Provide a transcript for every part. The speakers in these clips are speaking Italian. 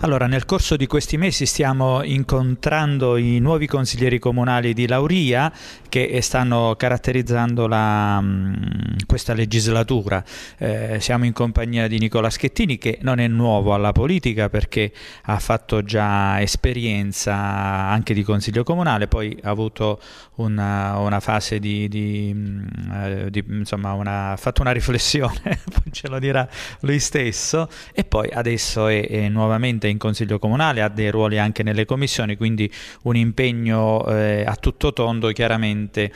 Allora, nel corso di questi mesi stiamo incontrando i nuovi consiglieri comunali di Lauria che eh, stanno caratterizzando la, mm, questa legislatura. Eh, siamo in compagnia di Nicola Schettini che non è nuovo alla politica perché ha fatto già esperienza anche di consiglio comunale, poi ha avuto una, una fase di, di, mm, eh, di insomma, ha fatto una riflessione, poi ce lo dirà lui stesso e poi adesso è, è nuovamente presidente in consiglio comunale, ha dei ruoli anche nelle commissioni, quindi un impegno eh, a tutto tondo chiaramente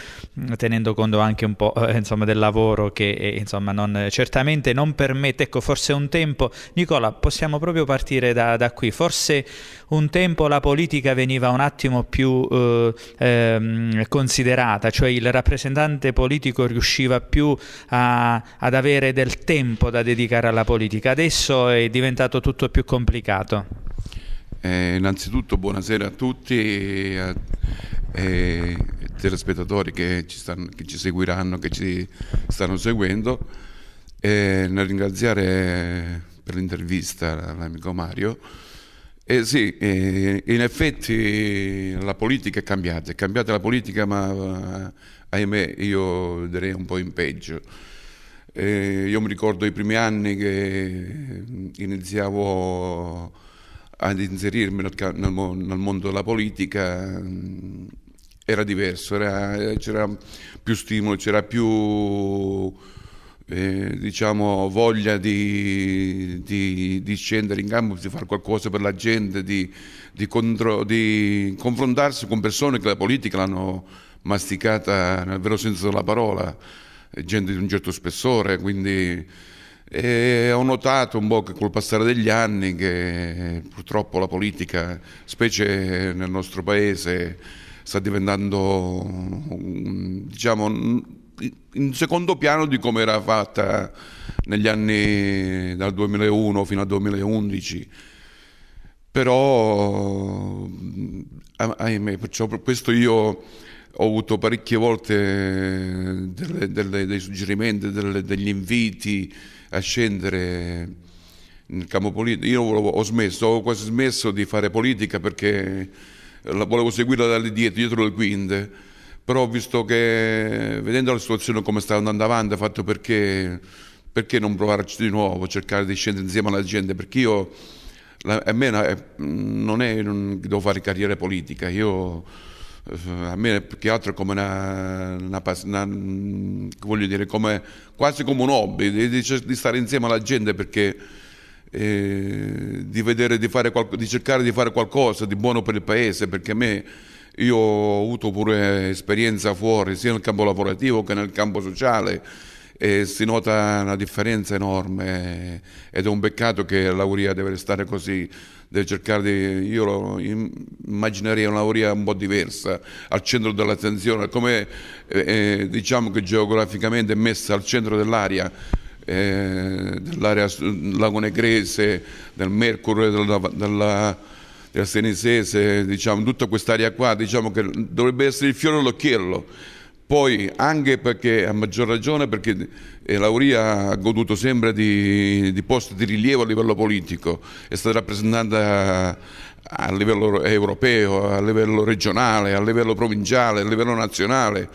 tenendo conto anche un po' eh, insomma, del lavoro che eh, insomma, non, certamente non permette, ecco forse un tempo, Nicola possiamo proprio partire da, da qui, forse un tempo la politica veniva un attimo più eh, ehm, considerata, cioè il rappresentante politico riusciva più a, ad avere del tempo da dedicare alla politica, adesso è diventato tutto più complicato. Eh, innanzitutto buonasera a tutti e a, e telespettatori che ci, stanno, che ci, seguiranno, che ci stanno seguendo. Eh, nel ringraziare per l'intervista l'amico Mario. Eh sì, eh, in effetti la politica è cambiata, è cambiata la politica ma ahimè io direi un po' in peggio. Eh, io mi ricordo i primi anni che iniziavo ad inserirmi nel, nel, nel mondo della politica mm, era diverso, era, c'era più stimolo, c'era più eh, diciamo, voglia di, di, di, scendere in campo, di fare qualcosa per la gente, di, di contro, confrontarsi con persone che la politica l'hanno masticata nel vero senso della parola, eh, gente di un certo spessore, quindi e ho notato un po' che col passare degli anni che purtroppo la politica, specie nel nostro paese, sta diventando diciamo, in secondo piano di come era fatta negli anni dal 2001 fino al 2011 però ah, ahimè, per questo io ho avuto parecchie volte delle, delle, dei suggerimenti, delle, degli inviti a scendere nel campo politico. Io ho smesso, ho quasi smesso di fare politica perché la volevo seguire dalle dietro, dietro le quinte, però ho visto che vedendo la situazione come sta andando avanti, ho fatto perché, perché non provarci di nuovo, cercare di scendere insieme alla gente, perché io la, a me eh, non è, non devo fare carriera politica, io a me più che altro come una, una, una, mm, voglio dire, come, quasi come un hobby, di, di, stare insieme alla gente perché eh, di, vedere, di, fare qual, di cercare di fare qualcosa di buono per il paese, perché a me io ho avuto pure esperienza fuori, sia nel campo lavorativo che nel campo sociale, e si nota una differenza enorme ed è un peccato che la Uria deve restare così deve cercare di, io lo immaginerei una teoria un po' diversa, al centro dell'attenzione, come eh, eh diciamo che geograficamente è messa al centro dell'area, eh, dell'area lagonegrese, del Mercurio, della, della della Senesese, diciamo, tutta quest'area qua, diciamo che dovrebbe essere il fiore all'occhiello. Poi anche perché, a maggior ragione, perché e Lauria ha goduto sempre di, di posti di rilievo a livello politico, è stata rappresentata a livello europeo, a livello regionale, a livello provinciale, a livello nazionale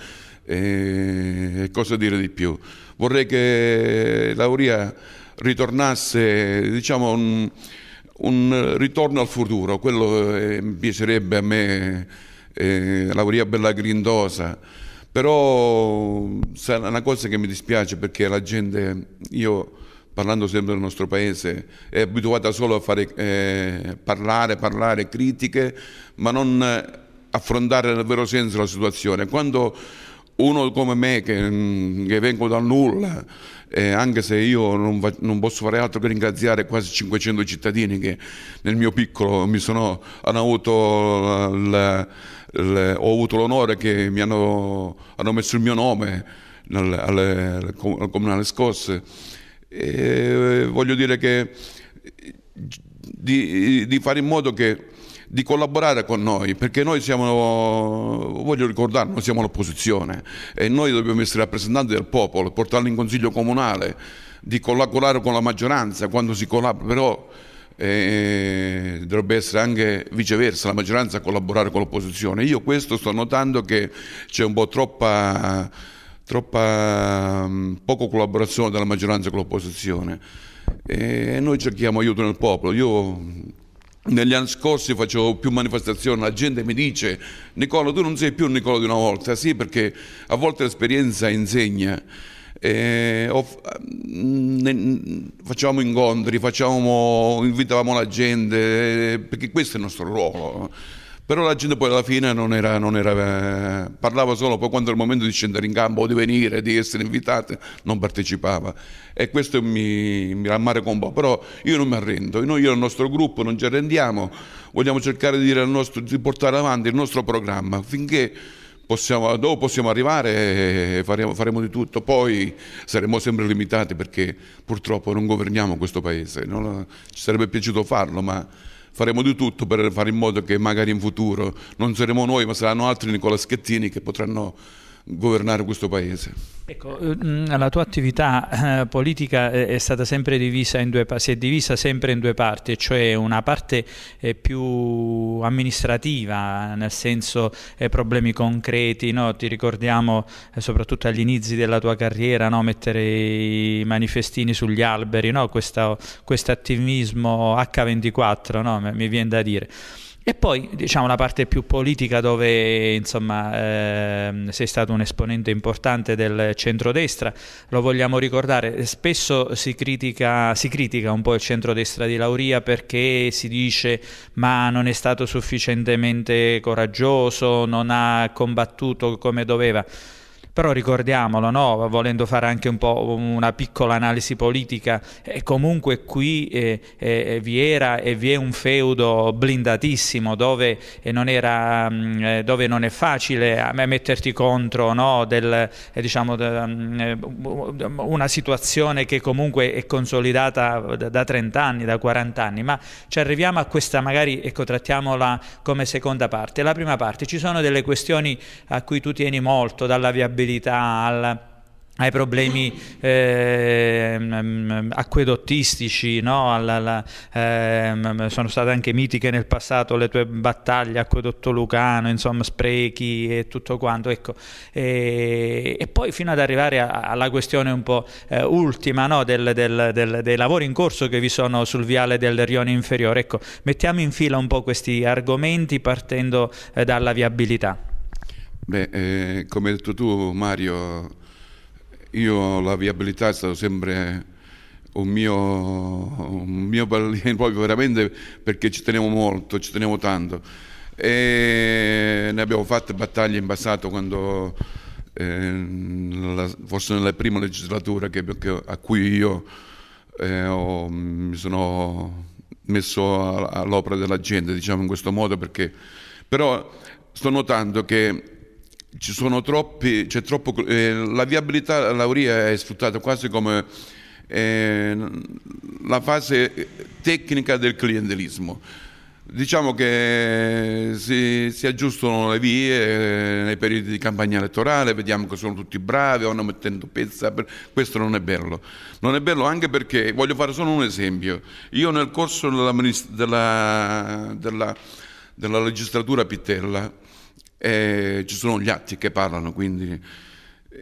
e cosa dire di più. Vorrei che Lauria ritornasse, diciamo, un, un ritorno al futuro, quello eh, piacerebbe a me, eh, Lauria Bella Grindosa. Però è una cosa che mi dispiace perché la gente, io parlando sempre del nostro paese, è abituata solo a fare, eh, parlare, parlare critiche, ma non eh, affrontare nel vero senso la situazione. Quando uno come me che, mm, che vengo dal nulla, eh, anche se io non, va, non, posso fare altro che ringraziare quasi 500 cittadini che nel mio piccolo mi sono, hanno avuto il le, ho avuto l'onore che mi hanno, hanno messo il mio nome alle, alle, al comunale scosse. E voglio dire che di, di fare in modo che di collaborare con noi, perché noi siamo, voglio ricordare, noi siamo l'opposizione e noi dobbiamo essere rappresentanti del popolo, portarli in consiglio comunale, di collaborare con la maggioranza quando si collabora, però eh, dovrebbe essere anche viceversa la maggioranza a collaborare con l'opposizione. Io questo sto notando che c'è un po' troppa, troppa mm, poco collaborazione della maggioranza con l'opposizione e noi cerchiamo aiuto nel popolo. Io mm, negli anni scorsi facevo più manifestazioni, la gente mi dice Nicola tu non sei più Nicola di una volta, sì perché a volte l'esperienza insegna eh, facciamo incontri, facciamo, invitavamo la gente, perché questo è il nostro ruolo. Però la gente poi alla fine non era, non era, parlava solo, poi quando era il momento di scendere in campo o di venire, di essere invitati, non partecipava. E questo mi, mi rammarica un po', però io non mi arrendo, noi io e il nostro gruppo non ci arrendiamo, vogliamo cercare di, nostro, di portare avanti il nostro programma finché possiamo, dove possiamo arrivare faremo, faremo, di tutto, poi saremo sempre limitati perché purtroppo non governiamo questo paese, non, ci sarebbe piaciuto farlo ma faremo di tutto per fare in modo che magari in futuro non saremo noi ma saranno altri Nicola Schettini che potranno governare questo paese. Ecco, eh, la tua attività eh, politica è stata sempre divisa in due, si è divisa sempre in due parti, cioè una parte eh, più amministrativa, nel senso problemi concreti, no? ti ricordiamo soprattutto agli inizi della tua carriera no? mettere i manifestini sugli alberi, no? questo attivismo H24, mi viene da dire. E poi diciamo la parte più politica dove insomma ehm, sei stato un esponente importante del centrodestra, lo vogliamo ricordare, spesso si critica, si critica un po' il centrodestra di Lauria perché si dice ma non è stato sufficientemente coraggioso, non ha combattuto come doveva. Però ricordiamolo, no? volendo fare anche un po' una piccola analisi politica, eh, comunque qui eh, eh, eh vi era e vi è un feudo blindatissimo dove eh, non, era, mh, mm, eh, dove non è facile metterti contro no? Del, diciamo, de, mm, um, una situazione che comunque è consolidata da, da 30 anni, da 40 anni, ma ci arriviamo a questa magari, ecco, trattiamola come seconda parte. La prima parte, ci sono delle questioni a cui tu tieni molto, dalla viabilità sensibilità al ai problemi eh, acquedottistici, no? alla, alla, eh, sono state anche mitiche nel passato le tue battaglie, acquedotto lucano, insomma sprechi e tutto quanto, ecco. e, e, poi fino ad arrivare a, alla questione un po' eh, ultima no? del, del, del, dei lavori in corso che vi sono sul viale del Rione inferiore, ecco, mettiamo in fila un po' questi argomenti partendo eh, dalla viabilità. Beh, eh, come hai detto tu Mario, io la viabilità è stata sempre un mio, un mio pallino, proprio veramente perché ci tenevo molto, ci tenevo tanto. E ne abbiamo fatte battaglie in passato quando eh, la, forse nella prima legislatura che, che, a cui io eh, ho, mi sono messo all'opera della gente, diciamo in questo modo, perché però sto notando che ci sono troppi, c'è troppo, eh, la viabilità laurea è sfruttata quasi come eh, la fase eh, tecnica del clientelismo. Diciamo che eh, si, si aggiustano le vie eh, nei periodi di campagna elettorale, vediamo che sono tutti bravi, vanno mettendo pezza, questo non è bello. Non è bello anche perché, voglio fare solo un esempio, io nel corso della, della, della, della legislatura Pittella e ci sono gli atti che parlano, quindi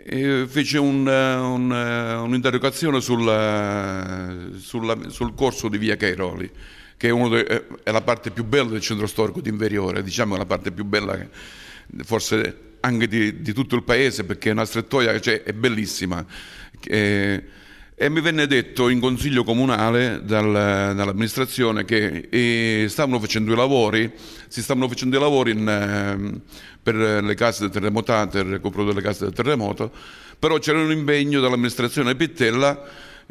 e fece un, un, un'interrogazione sul, sulla, sul corso di Via Cairoli che è, de, è, la parte più bella del centro storico di Inveriore, diciamo la parte più bella forse anche di, di tutto il paese perché è una strettoia cioè, è bellissima. E, e mi venne detto in consiglio comunale dal, dall'amministrazione che eh, stavano facendo i lavori, si stavano facendo i lavori in, ehm, per le case terremotate, il recupero delle case del terremoto, però c'era un impegno dell'amministrazione Pittella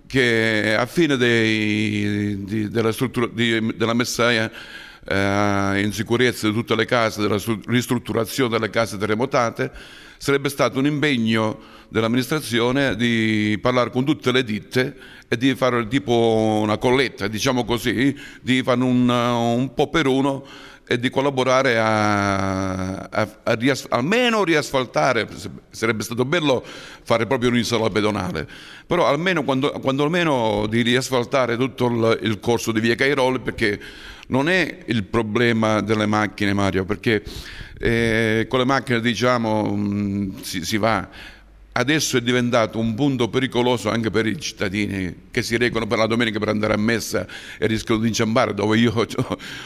che a fine dei, di, della, di, della messa eh, eh, in sicurezza di tutte le case, della ristrutturazione delle case terremotate, sarebbe stato un impegno dell'amministrazione di parlare con tutte le ditte e di fare tipo una colletta, diciamo così, di fare un, un po' per uno e di collaborare a, a, a rias, almeno riasfaltare, sarebbe stato bello fare proprio un'isola pedonale, però almeno quando, quando almeno di riasfaltare tutto il, il corso di via Cairoli perché non è il problema delle macchine Mario, perché eh, con le macchine diciamo mh, mm, si, si, va, adesso è diventato un punto pericoloso anche per i cittadini che si recano per la domenica per andare a messa e rischiano di inciampare dove io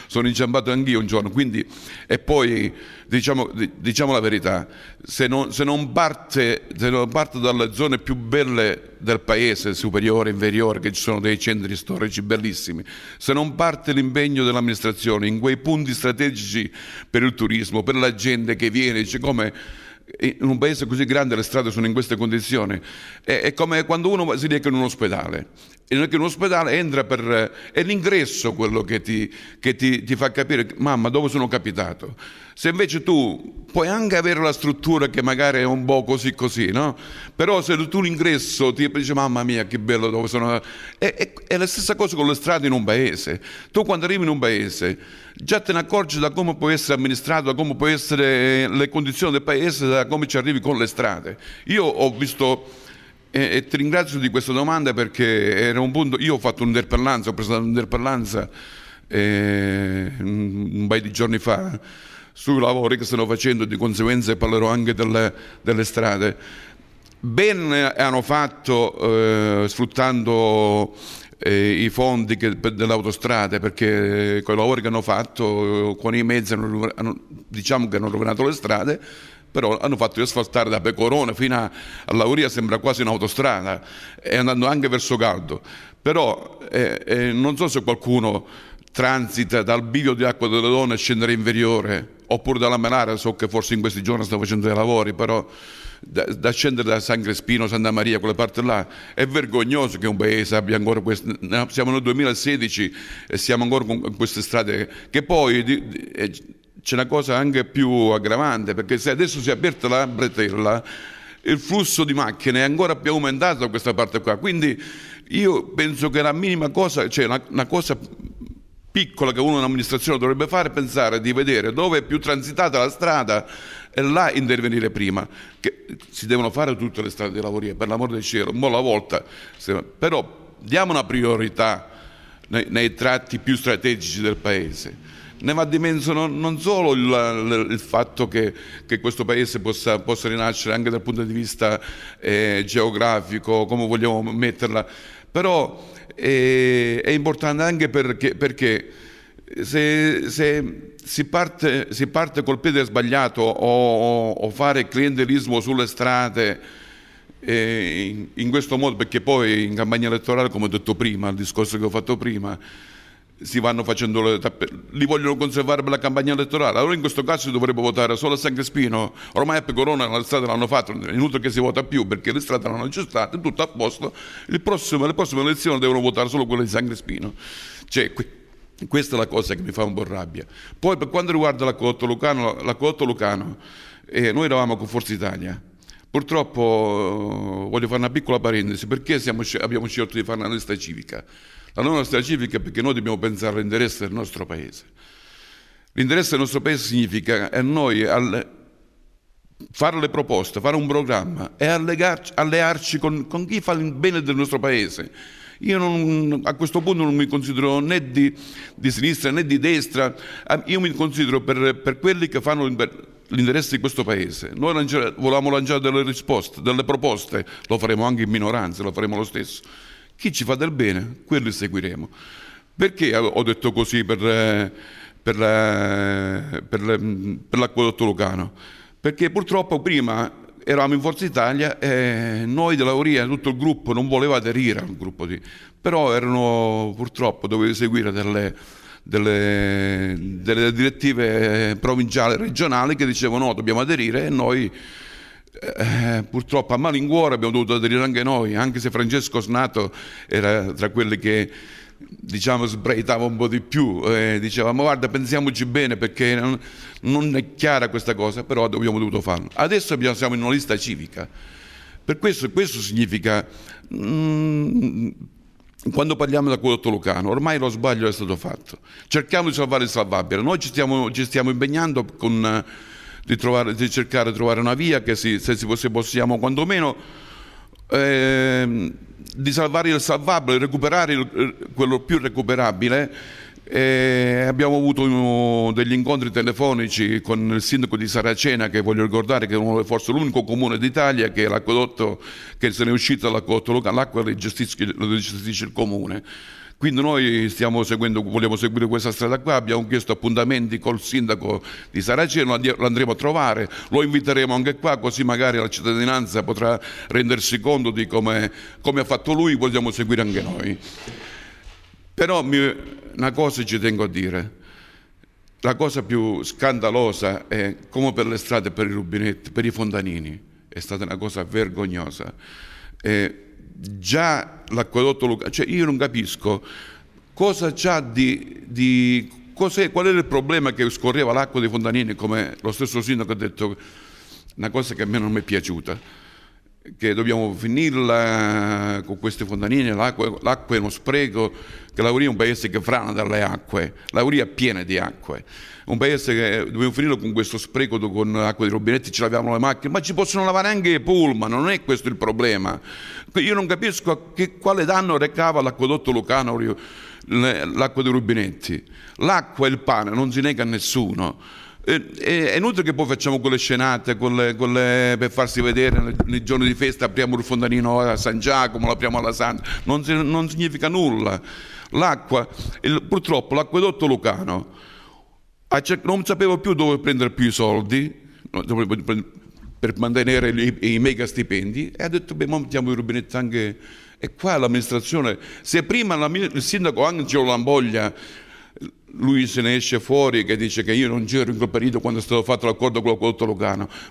sono inciampato anch'io un giorno Quindi, e poi diciamo, diciamo la verità se non, se, non parte, se non, parte, dalle zone più belle del paese superiore, inferiore che ci sono dei centri storici bellissimi se non parte l'impegno dell'amministrazione in quei punti strategici per il turismo per la gente che viene dice cioè come in un paese così grande le strade sono in queste condizioni, è, è come quando uno si reca in un ospedale in un ospedale entra per... Eh, è l'ingresso quello che, ti, che ti, ti, fa capire mamma dove sono capitato. Se invece tu puoi anche avere la struttura che magari è un po' così così, no? Però se tu l'ingresso ti dice mamma mia che bello dove sono... È, è, è la stessa cosa con le strade in un paese. Tu quando arrivi in un paese già te ne accorgi da come può essere amministrato, da come possono essere le condizioni del paese, da come ci arrivi con le strade. Io ho visto e, e, ti ringrazio di questa domanda perché era un punto, io ho fatto un'interpellanza, ho presentato un'interpellanza eh, un, paio di giorni fa sui lavori che stanno facendo, di conseguenza parlerò anche delle, delle strade. Ben hanno fatto eh, sfruttando eh, i fondi che, per, delle autostrade perché eh, con i lavori che hanno fatto eh, con i mezzi hanno, hanno, diciamo che hanno rovinato le strade però hanno fatto asfaltare da Pecorone fino a, Lauria, sembra quasi un'autostrada, e andando anche verso Caldo. Però eh, eh, non so se qualcuno transita dal bivio di Acqua delle Donne e scendere inferiore, oppure dalla Melara, so che forse in questi giorni sta facendo dei lavori, però da, da, scendere da San Crespino, Santa Maria, quelle parti là, è vergognoso che un paese abbia ancora questo. siamo nel 2016 e siamo ancora con queste strade che poi di, di, eh, c'è una cosa anche più aggravante, perché se adesso si è aperta la bretella, il flusso di macchine è ancora più aumentato da questa parte qua. Quindi io penso che la minima cosa, cioè una, una cosa piccola che uno in amministrazione dovrebbe fare è pensare di vedere dove è più transitata la strada e là intervenire prima. Che si devono fare tutte le strade di lavoria, per l'amore del cielo, un po' alla volta. Però diamo una priorità nei, nei tratti più strategici del Paese ne va dimenso non, non solo il, il fatto che, che, questo paese possa, possa, rinascere anche dal punto di vista eh, geografico, come vogliamo metterla, però eh, è importante anche perché, perché se, se si, parte, si, parte, col piede sbagliato o, o fare clientelismo sulle strade, eh, in questo modo, perché poi in campagna elettorale, come ho detto prima, il discorso che ho fatto prima, si vanno facendo le tappe, li vogliono conservare per la campagna elettorale. Allora in questo caso si dovrebbe votare solo a San Crespino. Ormai per Corona le strade l'hanno fatto, è inutile che si vota più perché le strade l'hanno è tutto a posto. Prossimo, le prossime elezioni devono votare solo quelle di San Crespino. Cioè, questa è la cosa che mi fa un po' rabbia. Poi per quanto riguarda la Cotto Lucano, la Cotto Lucano eh, noi eravamo con Forza Italia. Purtroppo voglio fare una piccola parentesi perché siamo, abbiamo scelto di fare una lista civica la nostra civica perché noi dobbiamo pensare all'interesse del nostro paese. L'interesse del nostro paese significa a noi al fare le proposte, fare un programma e allegarci, allearci con, con, chi fa il bene del nostro paese. Io non, a questo punto non mi considero né di, di, sinistra né di destra, ah, io mi considero per, per quelli che fanno l'interesse di questo paese. Noi lanciare, volevamo lanciare delle risposte, delle proposte, lo faremo anche in minoranza, lo faremo lo stesso. Chi ci fa del bene, quello seguiremo. Perché ho detto così per, eh, per, eh, per, mm, per l'acquedotto lucano? Perché purtroppo prima eravamo in Forza Italia e noi della Uria, tutto il gruppo, non voleva aderire al gruppo di... Però erano, purtroppo, dovevi seguire delle, delle, delle direttive eh, provinciali, regionali che dicevano no, dobbiamo aderire e noi eh, purtroppo a malincuore abbiamo dovuto aderire anche noi, anche se Francesco Snato era tra quelli che diciamo sbraitava un po' di più eh, diceva ma guarda pensiamoci bene perché non, non è chiara questa cosa però abbiamo dovuto farlo adesso abbiamo, siamo in una lista civica per questo, questo significa mm, quando parliamo da quell'otto Lucano, ormai lo sbaglio è stato fatto. Cerchiamo di salvare il salvabile. Noi ci stiamo, ci stiamo impegnando con, di, trovare, di cercare di trovare una via che si, se, si, se possiamo quantomeno eh, di salvare il salvabile, recuperare il, quello più recuperabile. Eh, abbiamo avuto degli incontri telefonici con il sindaco di Saracena che voglio ricordare che è forse l'unico comune d'Italia che, che se ne è uscito dall'acquedotto locale, l'acqua lo gestisce, lo gestisce il comune. Quindi noi stiamo seguendo, vogliamo seguire questa strada qua, abbiamo chiesto appuntamenti col sindaco di Saraceno, lo andremo a trovare, lo inviteremo anche qua così magari la cittadinanza potrà rendersi conto di come, come ha fatto lui, vogliamo seguire anche noi. Però mi, una cosa ci tengo a dire, la cosa più scandalosa è come per le strade, per i rubinetti, per i fontanini, è stata una cosa vergognosa. Eh, già l'acquedotto locale, cioè io non capisco cosa c'ha di, di qual era il problema che scorreva l'acqua dei fontanini, come lo stesso sindaco ha detto, una cosa che a me non mi è piaciuta, che dobbiamo finirla con queste fontanine, l'acqua, l'acqua è uno spreco, che Lauria è un paese che frana dalle acque, Lauria è piena di acque, un paese che dobbiamo finire con questo spreco con acqua di rubinetti, ce laviamo le macchine, ma ci possono lavare anche i pullman, non è questo il problema. Io non capisco che, quale danno recava l'acquedotto lucano l'acqua dei rubinetti. L'acqua e il pane non si nega a nessuno. È inutile che poi facciamo quelle scenate quelle, quelle, per farsi vedere nei giorni di festa, apriamo il fondanino a San Giacomo, l'apriamo alla Santa, non, non significa nulla. L'acqua, il, purtroppo l'acquedotto lucano cioè, non sapeva più dove prendere più i soldi per mantenere i, i mega stipendi e ha detto beh, ma mettiamo il rubinetto anche... E qua l'amministrazione, se prima il sindaco Angelo Lamboglia lui se ne esce fuori che dice che io non c'ero in quel periodo quando è stato fatto l'accordo con la Cotto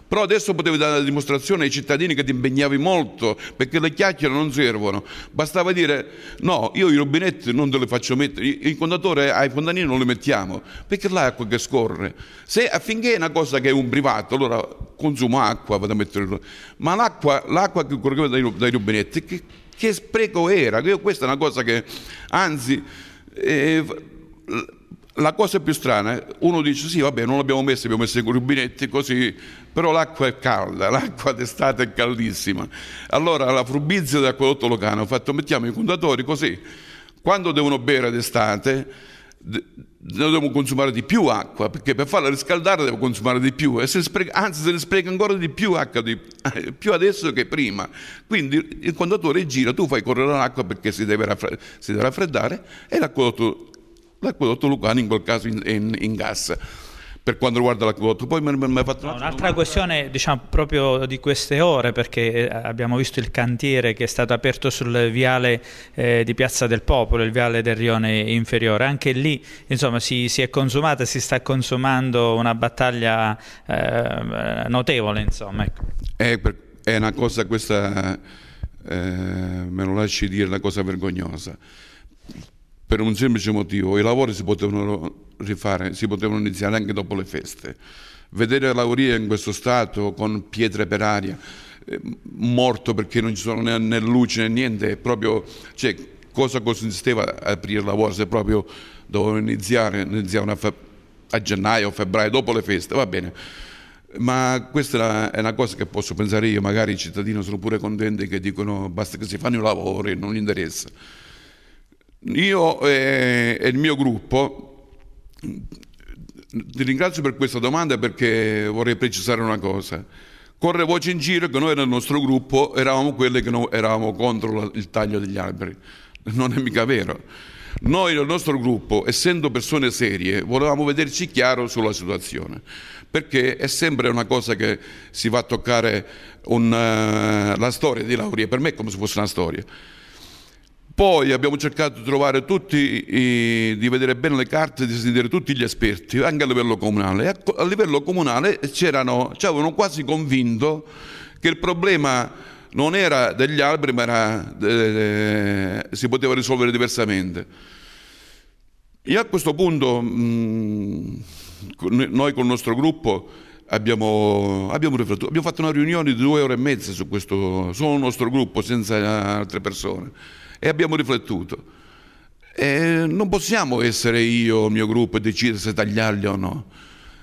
Però adesso potevi dare la dimostrazione ai cittadini che ti impegnavi molto, perché le chiacchiere non servono. Bastava dire no, io i rubinetti non te li faccio mettere, il contatore ai fontanini non li mettiamo, perché l'acqua che scorre. Se affinché è una cosa che è un privato, allora consumo acqua, vado a mettere... Ma l'acqua, l'acqua che correva dai, dai rubinetti, che, che, spreco era? Questa è una cosa che, anzi... Eh, la cosa più strana, uno dice sì vabbè non l'abbiamo messo, abbiamo messo i rubinetti così, però l'acqua è calda, l'acqua d'estate è caldissima. Allora la frubizia dell'acquedotto locale, ha fatto mettiamo i contatori così, quando devono bere d'estate de- devono consumare di più acqua, perché per farla riscaldare devo consumare di più, se spreca, anzi se ne spreca ancora di più acqua, di, più adesso che prima. Quindi il contatore gira, tu fai correre l'acqua perché si deve, raffreddare, si deve raffreddare e l'acquedotto l'acquedotto lucano in quel caso in, in, in gas per quanto riguarda l'acquedotto. Poi mi ha fatto no, un'altra questione diciamo, proprio di queste ore, perché eh, abbiamo visto il cantiere che è stato aperto sul viale eh, di Piazza del Popolo, il viale del Rione Inferiore. Anche lì insomma, si, si, è consumata, si sta consumando una battaglia eh, notevole. Insomma, ecco. è, eh, per, è, una cosa questa, eh, me lo lasci dire, una cosa vergognosa per un semplice motivo, i lavori si potevano rifare, si potevano iniziare anche dopo le feste. Vedere Lauria in questo stato con pietre per aria, eh, morto perché non ci sono né, né luce né niente, è proprio, cioè, cosa consisteva aprire il lavoro se proprio dovevano iniziare, iniziavano a, fe- a gennaio, febbraio, dopo le feste, va bene. Ma questa è una cosa che posso pensare io, magari i cittadini sono pure contenti che dicono basta che si fanno i lavori, non interessa. Io e, eh, e il mio gruppo, ti ringrazio per questa domanda perché vorrei precisare una cosa. Corre voce in giro che noi nel nostro gruppo eravamo quelli che eravamo contro il taglio degli alberi. Non è mica vero. Noi nel nostro gruppo, essendo persone serie, volevamo vederci chiaro sulla situazione, perché è sempre una cosa che si va a toccare un, uh, la storia di Laurie, per me è come se fosse una storia. Poi abbiamo cercato di trovare tutti, eh, di vedere bene le carte, di sentire tutti gli esperti, anche a livello comunale. A, a livello comunale ci avevano quasi convinto che il problema non era degli alberi, ma era, eh, eh si poteva risolvere diversamente. Io a questo punto mh, mm, noi con il nostro gruppo abbiamo, abbiamo, abbiamo fatto una riunione di due ore e mezza su questo, solo il nostro gruppo, senza altre persone e abbiamo riflettuto. E non possiamo essere io, il mio gruppo, e decidere se tagliarli o no.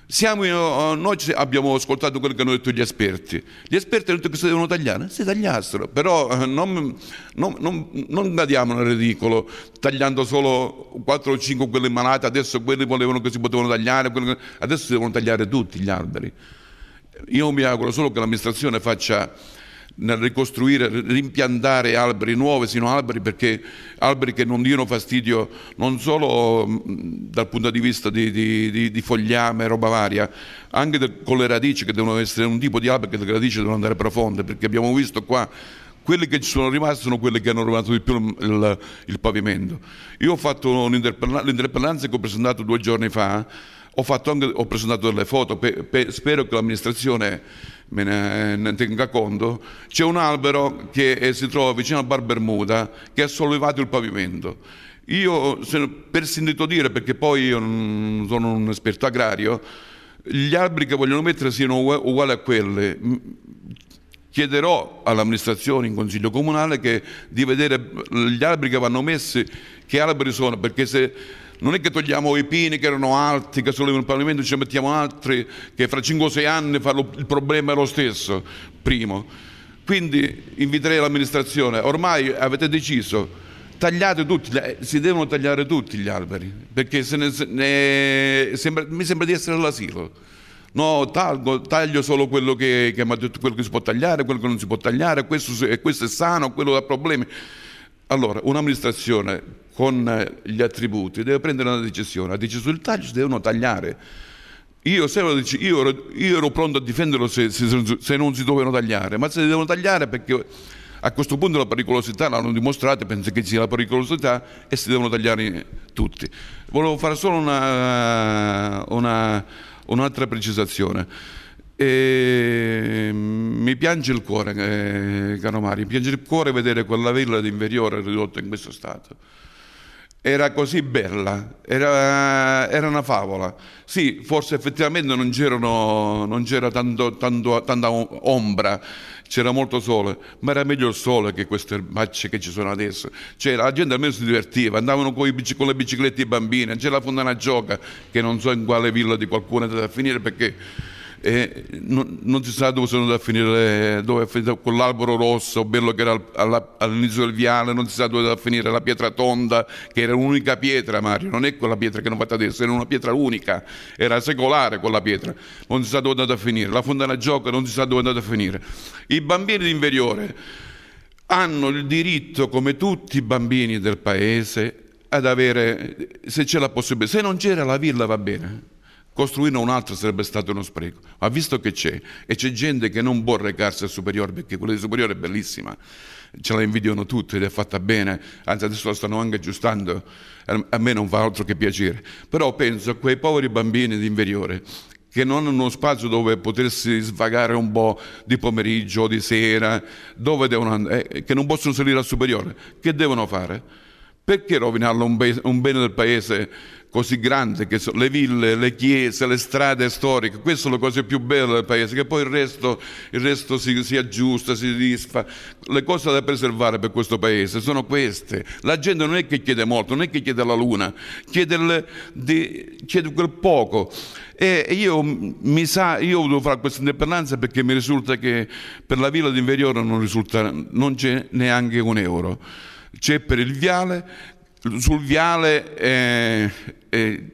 Siamo, eh, noi abbiamo ascoltato quello che hanno detto gli esperti. Gli esperti hanno detto che si devono tagliare, si tagliassero, però eh, non, non, non, non cadiamo nel ridicolo tagliando solo 4 o 5 quelli malati, adesso quelli volevano che si potevano tagliare, che... adesso si devono tagliare tutti gli alberi. Io mi auguro solo che l'amministrazione faccia nel ricostruire, rimpiantare alberi nuovi, sino alberi, perché, alberi che non diano fastidio non solo mh, mm, dal punto di vista di, di, di, di fogliame, roba varia, anche de, con le radici che devono essere un tipo di alberi che le radici devono andare profonde, perché abbiamo visto qua quelli che ci sono rimasti sono quelli che hanno rubato di più il, il pavimento. Io ho fatto l'interpellanza che ho presentato due giorni fa ho, anche, ho presentato delle foto, pe, pe, spero che l'amministrazione me ne, ne, tenga conto. C'è un albero che eh, si trova vicino al Bar Bermuda che ha sollevato il pavimento. Io, per sentito dire, perché poi io non sono un esperto agrario, gli alberi che vogliono mettere siano uguali a quelli chiederò all'amministrazione in consiglio comunale che, di vedere gli alberi che vanno messi, che alberi sono, perché se non è che togliamo i pini che erano alti, che sono il Parlamento e ce mettiamo altri, che fra 5-6 anni farlo, il problema è lo stesso, primo. Quindi inviterei l'amministrazione, ormai avete deciso, tagliate tutti, si devono tagliare tutti gli alberi, perché se ne, se ne sembra, mi sembra di essere all'asilo. No, taglio, taglio solo quello che, che mi ha detto, quello che si può tagliare, quello che non si può tagliare, questo, questo è sano, quello ha problemi. Allora, un'amministrazione con eh, gli attributi, deve prendere una decisione. Ha deciso il taglio, si devono tagliare. Io, dice, io, ero, io ero, pronto a difenderlo se, se, se, non si dovevano tagliare, ma se si devono tagliare perché a questo punto la pericolosità l'hanno dimostrata, penso che sia la pericolosità e si devono tagliare tutti. Volevo fare solo una, una, un'altra precisazione. E mm, mi piange il cuore, eh, caro Mario, mi piange il cuore vedere quella villa di Inveriore ridotta in questo stato era così bella, era, era, una favola. Sì, forse effettivamente non, non c'era tanto, tanto, tanta ombra, c'era molto sole, ma era meglio il sole che queste macce che ci sono adesso. Cioè, la gente almeno si divertiva, andavano con, i, con le biciclette i bambini, c'era la fontana gioca, che non so in quale villa di qualcuno è andata a finire perché e non, non si sa dove sono andati a finire, dove è finito quell'albero rosso, bello che era alla, all'inizio del viale, non si sa dove è andato a finire la pietra tonda, che era un'unica pietra Mario, non è quella pietra che hanno fatto adesso, era una pietra unica, era secolare quella pietra, non si sa dove è andato a finire, la fontana gioca non si sa dove è andato a finire. I bambini di hanno il diritto, come tutti i bambini del paese, ad avere, se c'è la possibilità, se non c'era la villa va bene Costruire altro sarebbe stato uno spreco, ma visto che c'è e c'è gente che non può recarsi al superiore perché quella di superiore è bellissima, ce la invidiano tutti ed è fatta bene, anzi adesso la stanno anche aggiustando, a me non fa altro che piacere, però penso a quei poveri bambini di inferiore che non hanno uno spazio dove potersi svagare un po' di pomeriggio, di sera, dove devono andare, eh, eh, che non possono salire al superiore, che devono fare? Perché rovinarlo un, be- un bene del paese così grande che sono le ville, le chiese, le strade storiche, queste sono le cose più belle del paese, che poi il resto, il resto si, si, aggiusta, si disfa. Le cose da preservare per questo paese sono queste. La gente non è che chiede molto, non è che chiede la luna, chiede, il, di, chiede quel poco. E io mi sa, io devo fare questa indipendenza perché mi risulta che per la villa di Inveriore non, risulta, non c'è neanche un euro c'è per il viale, sul viale, eh, eh,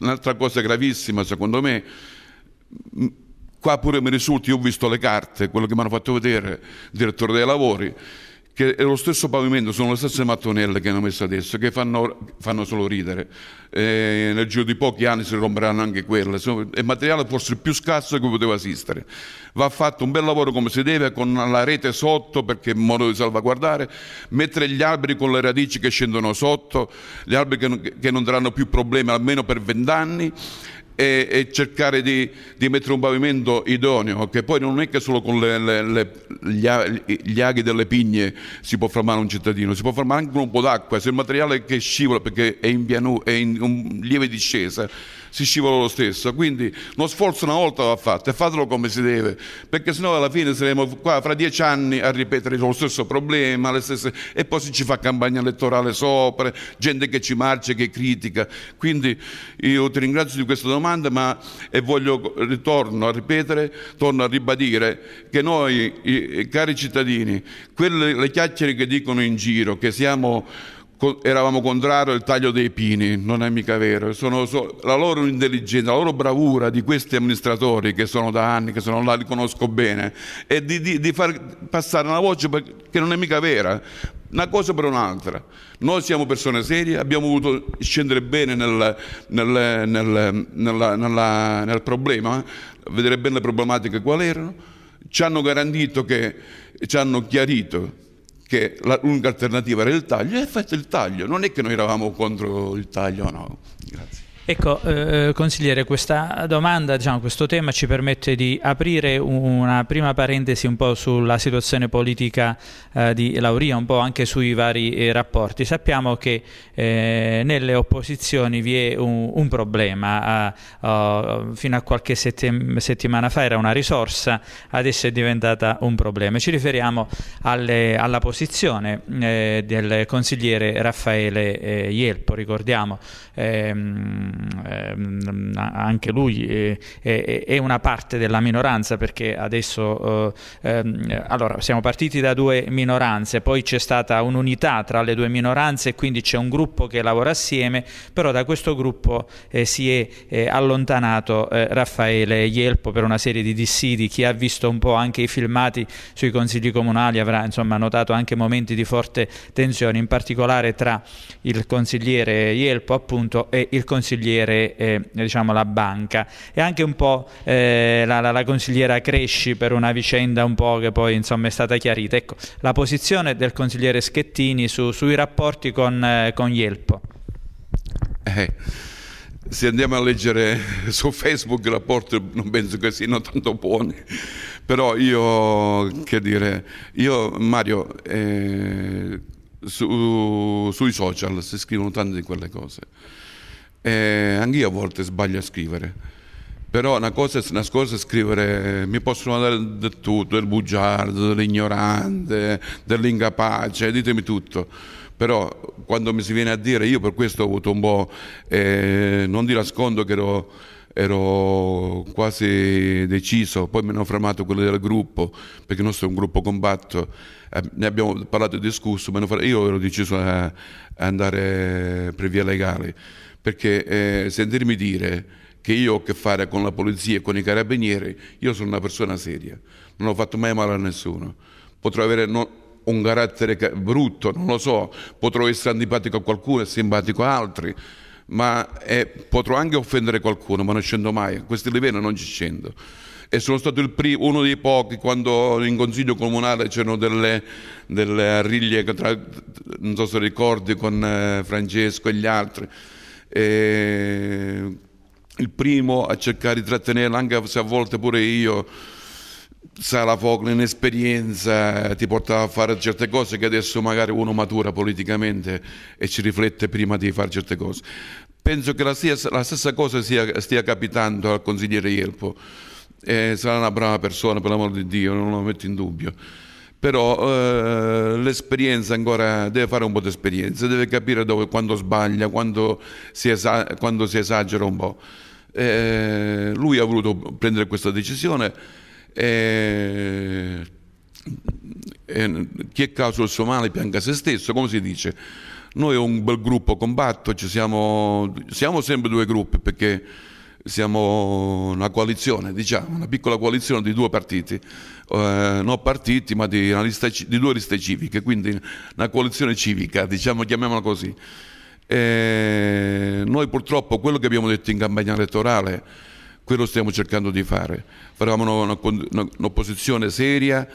un'altra cosa gravissima secondo me, qua pure mi risulta, io ho visto le carte, quello che mi hanno fatto vedere, il direttore dei lavori, che è lo stesso pavimento, sono le stesse mattonelle che hanno messo adesso, che fanno, fanno solo ridere. Eh, nel giro di pochi anni si romperanno anche quelle. è materiale forse il più scarso che poteva esistere. Va fatto un bel lavoro come si deve, con la rete sotto, perché è un modo di salvaguardare, mettere gli alberi con le radici che scendono sotto, gli alberi che, che non daranno più problemi almeno per vent'anni e, e cercare di, di, mettere un pavimento idoneo, che poi non è che solo con le, le, le, gli, aghi delle pigne si può formare un cittadino, si può formare anche un po' d'acqua, se il materiale che scivola perché è in, pianu, è in lieve discesa si scivola lo stesso. Quindi lo sforzo una volta va fatto e fatelo come si deve, perché sennò alla fine saremo qua fra dieci anni a ripetere lo stesso problema stesse... e poi si ci fa campagna elettorale sopra, gente che ci marcia, che critica. Quindi io ti ringrazio di questa domanda ma, e voglio, ritorno a ripetere, torno a ribadire che noi, i, i, cari cittadini, quelle, le chiacchiere che dicono in giro, che siamo eravamo contrari al taglio dei pini, non è mica vero, sono, so, la loro intelligenza, la loro bravura di questi amministratori che sono da anni, che sono là, li conosco bene, è di, di, di far passare una voce che non è mica vera, una cosa per un'altra. Noi siamo persone serie, abbiamo voluto scendere bene nel, nel, nel, nella, nella, nel problema, vedere bene le problematiche quali erano, ci hanno garantito che ci hanno chiarito che l'unica alternativa era il taglio, e ha fatto il taglio, non è che noi eravamo contro il taglio, no. Grazie. Ecco, eh, consigliere, questa domanda, diciamo, questo tema ci permette di aprire una prima parentesi un po' sulla situazione politica eh, di Lauria, un po' anche sui vari eh, rapporti. Sappiamo che eh, nelle opposizioni vi è un, un problema, uh, fino a qualche settim settimana fa era una risorsa, adesso è diventata un problema. Ci riferiamo alle, alla posizione eh, del consigliere Raffaele eh, Ielpo, ricordiamo. Ehm, Ehm, ehm, anche lui eh, è, è, è, una parte della minoranza perché adesso eh, ehm, allora, siamo partiti da due minoranze, poi c'è stata un'unità tra le due minoranze e quindi c'è un gruppo che lavora assieme, però da questo gruppo eh, si è eh, allontanato eh, Raffaele Ielpo per una serie di dissidi, chi ha visto un po' anche i filmati sui consigli comunali avrà insomma, notato anche momenti di forte tensione, in particolare tra il consigliere Ielpo appunto e il consigliere consigliere e eh, diciamo, la banca e anche un po' eh, la, la, la, consigliera Cresci per una vicenda un po' che poi insomma, è stata chiarita. Ecco, la posizione del consigliere Schettini su, sui rapporti con, eh, con Ielpo. Eh, se andiamo a leggere su Facebook il rapporto non penso che siano tanto buoni, però io, che dire, io Mario, eh, su, sui social si scrivono tante di quelle cose. E anch'io a volte sbaglio a scrivere, però una cosa è scrivere, mi possono dare del tutto, del bugiardo, dell'ignorante, dell'incapace, ditemi tutto. Però quando mi si viene a dire, io per questo ho avuto un po', eh, non ti nascondo che ero ero quasi deciso, poi mi hanno fermato quelli del gruppo, perché il nostro è un gruppo combatto, eh, ne abbiamo parlato e discusso, io ero deciso a, a andare per via legale perché eh, sentirmi dire che io ho a che fare con la polizia e con i carabinieri, io sono una persona seria, non ho fatto mai male a nessuno, potrò avere non, un carattere brutto, non lo so, potrò essere antipatico a qualcuno e simpatico a altri, ma eh, potrò anche offendere qualcuno, ma non scendo mai, a questi livelli non ci scendo. E sono stato primo, uno dei pochi quando in consiglio comunale c'erano delle, delle ariglie, tra, non so se ricordi, con eh, Francesco e gli altri eh, il primo a cercare di trattenerla, anche se a volte pure io, sa la in esperienza ti portava a fare certe cose che adesso magari uno matura politicamente e ci riflette prima di fare certe cose. Penso che la, stessa, la stessa cosa sia, stia capitando al consigliere Ielpo. Eh, sarà una brava persona, per l'amor di Dio, non lo metto in dubbio però eh, l'esperienza ancora deve fare un po' di esperienza, deve capire dove, quando sbaglia, quando si, esa- quando si esagera un po'. Eh, lui ha voluto prendere questa decisione e, e chi è causa il suo male pianga se stesso, come si dice. Noi è un bel gruppo compatto, siamo, siamo sempre due gruppi perché siamo una coalizione, diciamo, una piccola coalizione di due partiti, eh, non partiti ma di, lista, di, due liste civiche, quindi una coalizione civica, diciamo, chiamiamola così. E eh, noi purtroppo quello che abbiamo detto in campagna elettorale, quello stiamo cercando di fare. faremo un'opposizione seria,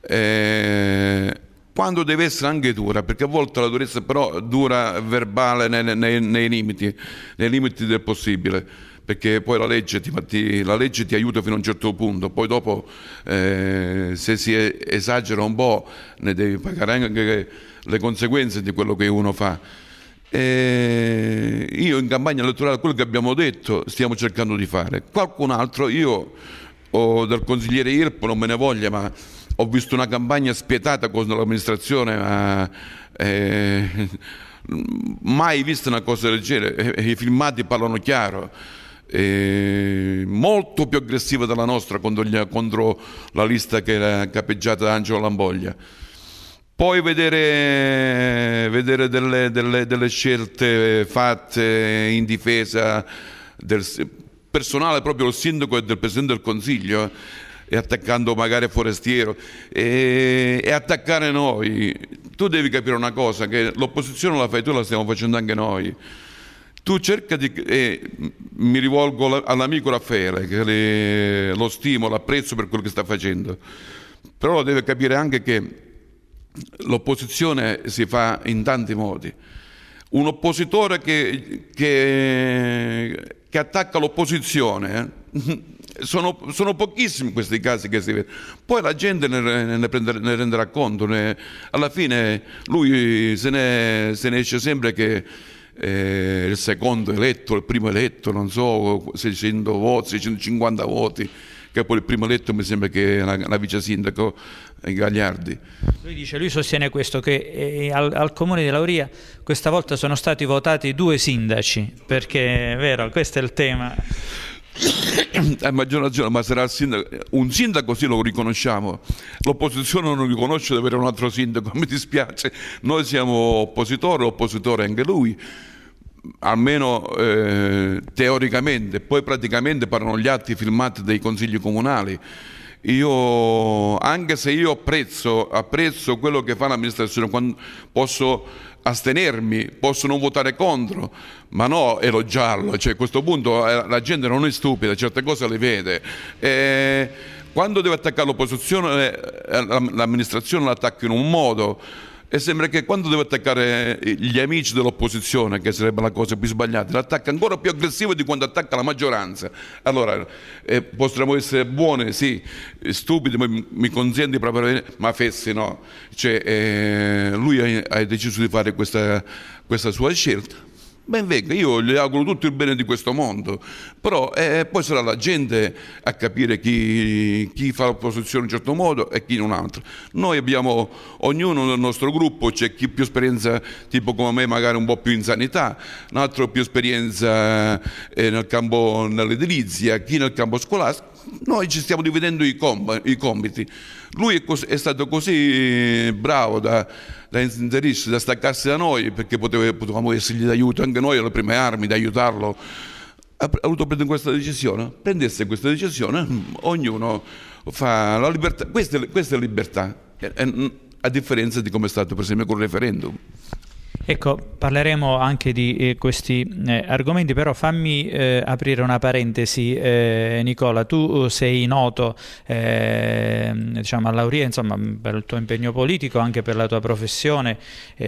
eh, quando deve essere anche dura, perché a volte la durezza però dura verbale nei, nei, nei, limiti, nei limiti del possibile perché poi la legge ti, ti, la legge ti, aiuta fino a un certo punto, poi dopo eh, se si esagera un po' ne devi pagare anche le conseguenze di quello che uno fa. E eh, io in campagna elettorale quello che abbiamo detto stiamo cercando di fare. Qualcun altro, io o dal consigliere Irpo non me ne voglia, ma ho visto una campagna spietata con l'amministrazione, ma, eh, mai vista una cosa del genere, eh, i filmati parlano chiaro eh, molto più aggressiva della nostra contro, gli, contro la lista che era capeggiata da Angelo Lamboglia. Poi vedere, vedere delle, delle, delle, scelte fatte in difesa del personale, proprio del sindaco e del presidente del consiglio, eh, e attaccando magari Forestiero, e, e attaccare noi. Tu devi capire una cosa, che l'opposizione la fai tu, la stiamo facendo anche noi tu cerca di... Eh, mi rivolgo all'amico Raffaele, che le, lo stimo, l'apprezzo per quello che sta facendo, però deve capire anche che l'opposizione si fa in tanti modi. Un oppositore che, che, che attacca l'opposizione, eh, sono, sono, pochissimi questi casi che si vedono. Poi la gente ne, ne, prendere, ne renderà conto, ne, alla fine lui se ne, se ne esce sempre che eh, il secondo eletto, il primo eletto, non so, 600 voti, 650 voti, che poi il primo eletto mi sembra che è la, la vice sindaco eh, Gagliardi. Lui dice, lui sostiene questo, che eh, al, al, comune di Lauria questa volta sono stati votati due sindaci, perché è vero, questo è il tema. A maggior ragione, ma sarà il sindaco. un sindaco sì lo riconosciamo, l'opposizione non riconosce di avere un altro sindaco, mi dispiace, noi siamo oppositori, oppositore anche lui almeno eh, teoricamente, poi praticamente parlano gli atti filmati dei consigli comunali. Io, anche se io apprezzo, apprezzo quello che fa l'amministrazione, posso astenermi, posso non votare contro, ma no elogiarlo, cioè, a questo punto eh, la gente non è stupida, certe cose le vede. E eh, quando deve attaccare l'opposizione, eh, l'amministrazione l'attacca in un modo, e sembra che quando deve attaccare eh, gli amici dell'opposizione, che sarebbe la cosa più sbagliata, l'attacca ancora più aggressivo di quando attacca la maggioranza. Allora, eh, possiamo essere buoni, sì, stupidi, ma mi consenti proprio, ma fessi no. Cioè, eh, lui ha, ha, deciso di fare questa, questa sua scelta, ben venga, io gli auguro tutto il bene di questo mondo, però eh, poi sarà la gente a capire chi, chi fa l'opposizione in un certo modo e chi in un altro. Noi abbiamo, ognuno nel nostro gruppo, c'è chi più esperienza tipo come me magari un po' più in sanità, un altro più esperienza eh, nel campo nell'edilizia, chi nel campo scolastico, noi ci stiamo dividendo i, com- i compiti. Lui è, cos- è stato così bravo da da inserisse, da staccarsi da noi perché poteva, potevamo essergli d'aiuto anche noi alle prime armi, di aiutarlo. Ha, ha voluto prendere questa decisione? Prendesse questa decisione, mm, ognuno fa la libertà, questa, questa è libertà, mm, a differenza di come è stato per esempio col referendum. Ecco, parleremo anche di eh, questi eh, argomenti, però fammi eh, aprire una parentesi, eh, Nicola. Tu eh, sei noto ehm, diciamo, all'Auria insomma, per il tuo impegno politico, anche per la tua professione,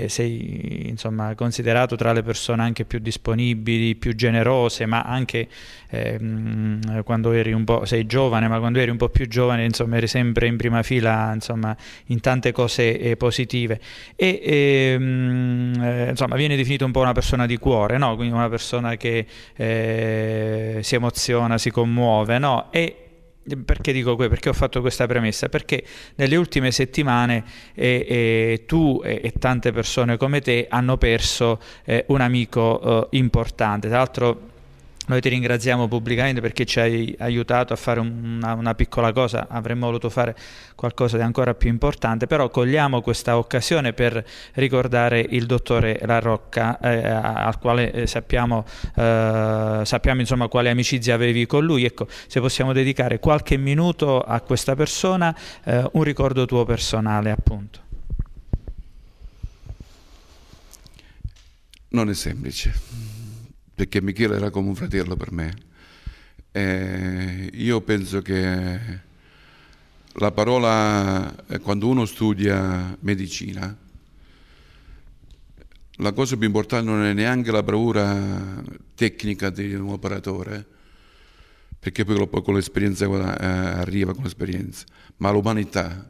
sei insomma, considerato tra le persone anche più disponibili, più generose, ma anche ehm, quando eri un po', sei giovane, ma quando eri un po' più giovane, insomma, eri sempre in prima fila, insomma, in tante cose eh, positive. E ehm, eh, insomma, viene definito un po' una persona di cuore, no? Quindi una persona che eh, si emoziona, si commuove, no? E perché dico questo? Perché ho fatto questa premessa? Perché nelle ultime settimane eh, eh, tu e, e, tante persone come te hanno perso eh, un amico eh, importante. Tra l'altro noi ti ringraziamo pubblicamente perché ci hai aiutato a fare una, una, piccola cosa, avremmo voluto fare qualcosa di ancora più importante, però cogliamo questa occasione per ricordare il dottore La Rocca, eh, al quale eh, sappiamo, eh, sappiamo insomma quale amicizia avevi con lui. Ecco, se possiamo dedicare qualche minuto a questa persona, eh, un ricordo tuo personale appunto. Non è semplice perché Michele era come un fratello per me. E io penso che la parola, eh, quando uno studia medicina, la cosa più importante non è neanche la bravura tecnica di un operatore, perché poi con l'esperienza eh, arriva con l'esperienza, ma l'umanità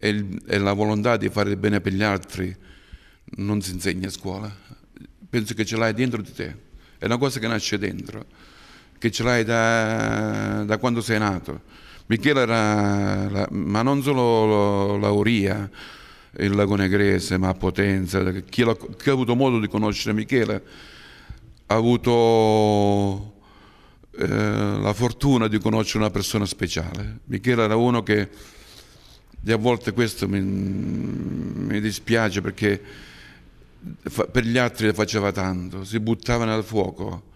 e la volontà di fare bene per gli altri non si insegna a scuola. Penso che ce l'hai dentro di te è una cosa che nasce dentro, che ce l'hai da, da quando sei nato. Michele era, la, ma non solo l'Auria, il Lago Negrese, ma Potenza, chi, chi ha avuto modo di conoscere Michele ha avuto eh, la fortuna di conoscere una persona speciale. Michele era uno che, e a volte questo mi, mi dispiace perché per gli altri faceva tanto, si buttava nel fuoco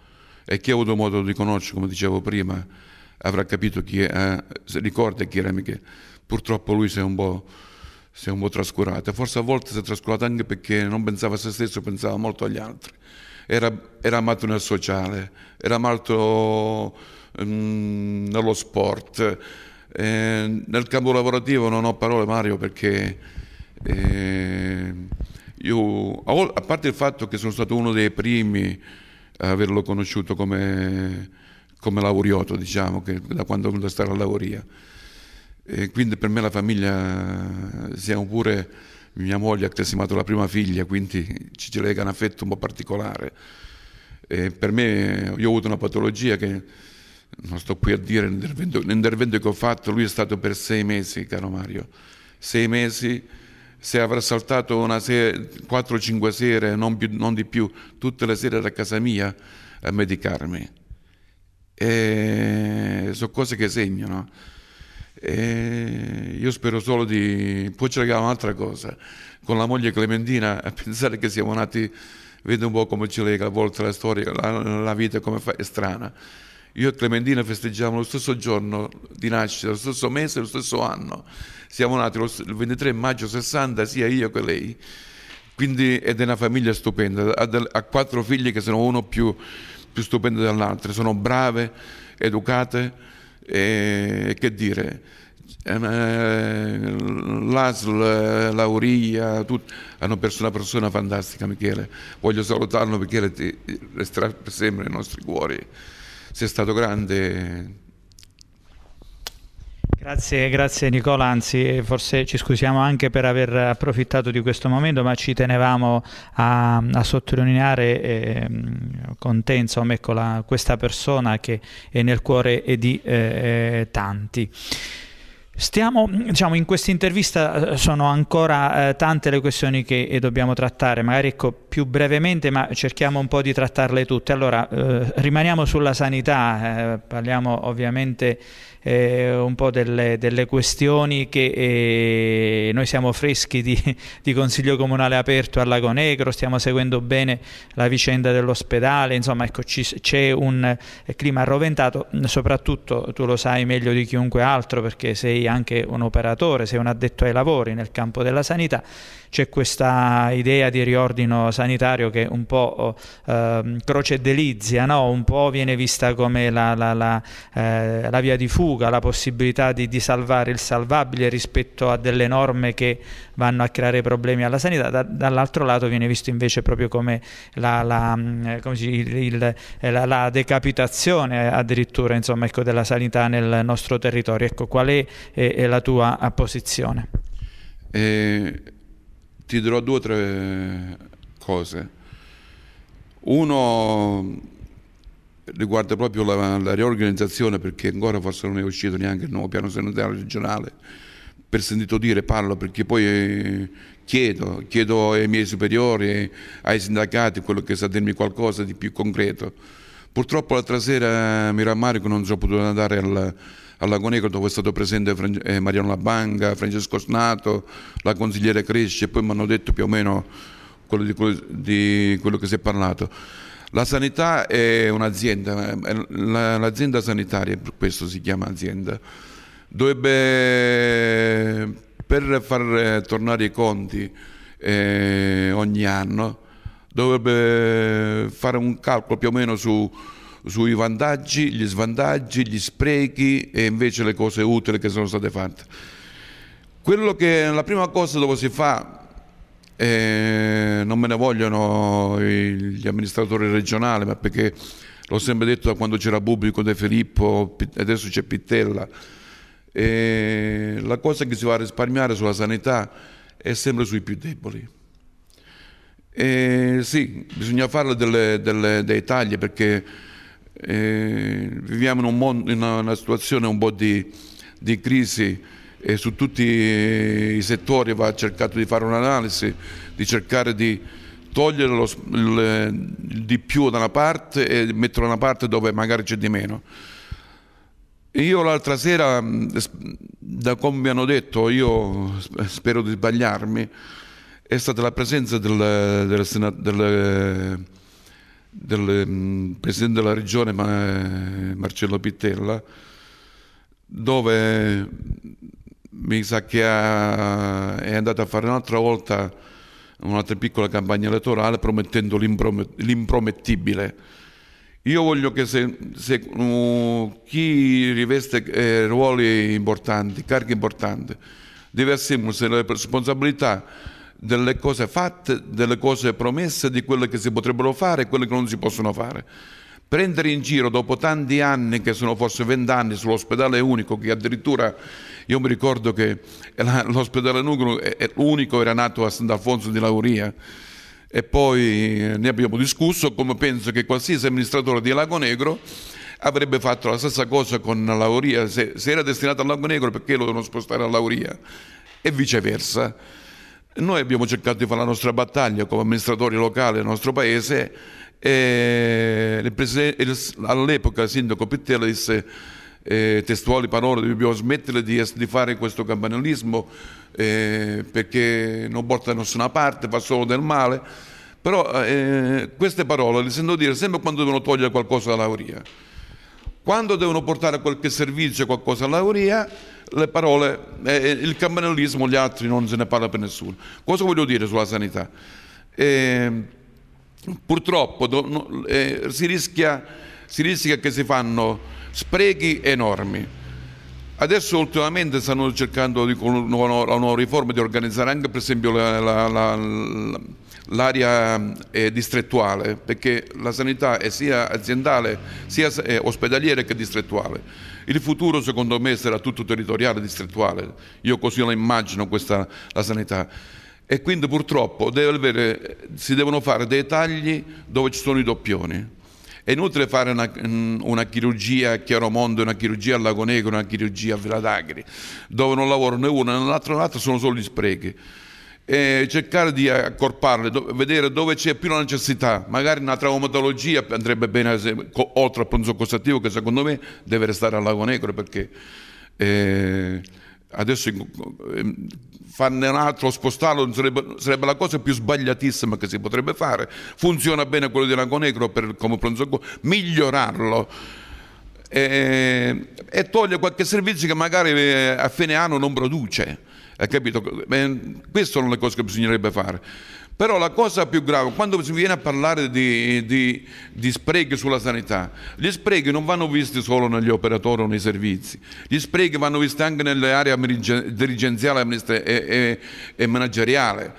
e chi ha avuto modo di conoscere, come dicevo prima, avrà capito chi è, eh, ricorda chi era Michele. Purtroppo lui si è, un po', po' trascurato, forse a volte si è trascurato anche perché non pensava a se stesso, pensava molto agli altri. Era, era amato nel sociale, era amato um, nello sport. Eh, nel campo lavorativo non ho parole Mario perché... Eh, io, a parte il fatto che sono stato uno dei primi a averlo conosciuto come, come lavorioto, diciamo, da quando da stare alla lavoria. E quindi per me la famiglia, siamo pure mia moglie ha tesimato la prima figlia, quindi ci lega un affetto un po' particolare. E per me, io ho avuto una patologia che non sto qui a dire l'intervento, l'intervento che ho fatto, lui è stato per sei mesi, caro Mario, sei mesi se avrà saltato 4-5 sere, non, più, non, di più, tutte le sere da casa mia a medicarmi. E sono cose che segnano. E io spero solo di... Poi c'è un'altra cosa, con la moglie Clementina, a pensare che siamo nati, vedo un po' come ci lega a volte la storia, la, la vita come fa, è strana io e Clementina festeggiamo lo stesso giorno di nascita, lo stesso mese, lo stesso anno. Siamo nati il 23 maggio 60, sia io che lei. Quindi ed è una famiglia stupenda, ha, ha quattro figli che sono uno più, più stupendo dell'altro, sono brave, educate e che dire, ehm, eh, l'ASL, l'Auria, tut- hanno perso una persona fantastica Michele, voglio salutarlo perché resterà per sempre nei nostri cuori sei stato grande. Grazie, grazie Nicola, anzi forse ci scusiamo anche per aver approfittato di questo momento, ma ci tenevamo a, a sottolineare eh, con te ecco la, questa persona che è nel cuore di eh, eh tanti. Stiamo, diciamo, in questa intervista eh, sono ancora eh, tante le questioni che eh, dobbiamo trattare, magari ecco, più brevemente, ma cerchiamo un po' di trattarle tutte. Allora, eh, rimaniamo sulla sanità, eh, parliamo ovviamente eh, un po' delle, delle questioni che eh, noi siamo freschi di, di, Consiglio Comunale aperto a Lago Negro, stiamo seguendo bene la vicenda dell'ospedale, insomma ecco, c'è un eh, clima arroventato, soprattutto tu lo sai meglio di chiunque altro perché sei anche un operatore, sei un addetto ai lavori nel campo della sanità c'è questa idea di riordino sanitario che un po' oh, eh, croce delizia, no? un po' viene vista come la, la, la, eh, la via di fuga, la possibilità di, di, salvare il salvabile rispetto a delle norme che vanno a creare problemi alla sanità, da, dall'altro lato viene visto invece proprio come la, mm, eh, come si, il, il, eh, decapitazione addirittura insomma, ecco, della sanità nel nostro territorio. Ecco, qual è, è, è la tua posizione? Eh, ti dirò due o tre cose. Uno riguarda proprio la, la riorganizzazione perché ancora forse non è uscito neanche il nuovo piano sanitario regionale. Per sentito dire parlo perché poi eh, chiedo, chiedo ai miei superiori, ai sindacati, quello che sa dirmi qualcosa di più concreto. Purtroppo l'altra sera eh, mi rammarico non sono potuto andare al a Lago Negro dove è stato presente eh, Mariano Labanga, Francesco Snato, la consigliera Cresci e poi mi hanno detto più o meno quello di, quello, di quello che si è parlato. La sanità è un'azienda, eh, l'azienda sanitaria, per questo si chiama azienda, dovrebbe per far eh, tornare i conti eh, ogni anno dovrebbe fare un calcolo più o meno su sui vantaggi, gli svantaggi, gli sprechi e invece le cose utili che sono state fatte. Quello che la prima cosa dove si fa, eh, non me ne vogliono gli amministratori regionali, ma perché l'ho sempre detto da quando c'era Pubblico De Filippo, adesso c'è Pittella, eh, la cosa che si va a risparmiare sulla sanità è sempre sui più deboli. Eh, sì, bisogna fare delle, delle, dei tagli perché eh, viviamo in, un mondo, in una, una, situazione un po' di, di crisi e su tutti i settori va cercato di fare un'analisi, di cercare di togliere lo, il, di più da una parte e mettere da una parte dove magari c'è di meno. Io l'altra sera, da come mi hanno detto, io spero di sbagliarmi, è stata la presenza del, del, del del mm, presidente della regione eh, Marcello Pittella, dove mm, mi sa che è andato a fare un'altra volta un'altra piccola campagna elettorale promettendo l'impromettibile. Io voglio che se, se uh, chi riveste eh, ruoli importanti, cariche importanti, deve assumersi le responsabilità delle cose fatte, delle cose promesse, di quelle che si potrebbero fare e quelle che non si possono fare. Prendere in giro dopo tanti anni, che sono forse vent'anni, sull'ospedale unico, che addirittura io mi ricordo che l'ospedale eh, eh, unico era nato a Sant'Alfonso di Lauria e poi eh, ne abbiamo discusso come penso che qualsiasi amministratore di Lago Negro avrebbe fatto la stessa cosa con Lauria, se, se era destinato a Lago Negro perché lo devono spostare a Lauria e viceversa. Noi abbiamo cercato di fare la nostra battaglia come amministratori locali del nostro paese e all'epoca il sindaco Pittella disse eh, testuali parole, dobbiamo smettere di, di fare questo campanilismo eh, perché non porta da nessuna parte, fa solo del male. Però eh, queste parole le sento dire sempre quando devono togliere qualcosa dalla laurea. Quando devono portare qualche servizio, qualcosa all'auria, le parole, eh, eh, il campanellismo, gli altri non se ne parla per nessuno. Cosa voglio dire sulla sanità? Eh, purtroppo do, no, eh, si, rischia, si rischia che si fanno sprechi enormi. Adesso ultimamente stanno cercando di, con una, una riforma di organizzare anche per esempio la, la, la, l'area eh, distrettuale, perché la sanità è sia aziendale, sia eh, ospedaliera che distrettuale. Il futuro secondo me sarà tutto territoriale, distrettuale, io così la immagino questa, la sanità. E quindi purtroppo deve avere, si devono fare dei tagli dove ci sono i doppioni. È inutile fare una, mm, una chirurgia a Chiaromondo, una chirurgia a Lagonego, una chirurgia a Viladagri, dove non lavorano né uno né l'altro, l'altro sono solo gli sprechi e cercare di accorparle, vedere dove c'è più la necessità. Magari una traumatologia andrebbe bene, oltre al pronto soccorso che secondo me deve restare a Lago Negro perché eh, adesso ehm, farne un altro, spostarlo sarebbe, sarebbe, la cosa più sbagliatissima che si potrebbe fare. Funziona bene quello di Lago Negro per, come pronto soccorso, migliorarlo. E, eh, e toglie qualche servizio che magari eh, a fine anno non produce. Ha capito? Eh, Queste sono le cose che bisognerebbe fare. Però la cosa più grave, quando si viene a parlare di, di, di, sprechi sulla sanità, gli sprechi non vanno visti solo negli operatori o nei servizi, gli sprechi vanno visti anche nelle aree dirigenziali e, e, e manageriali.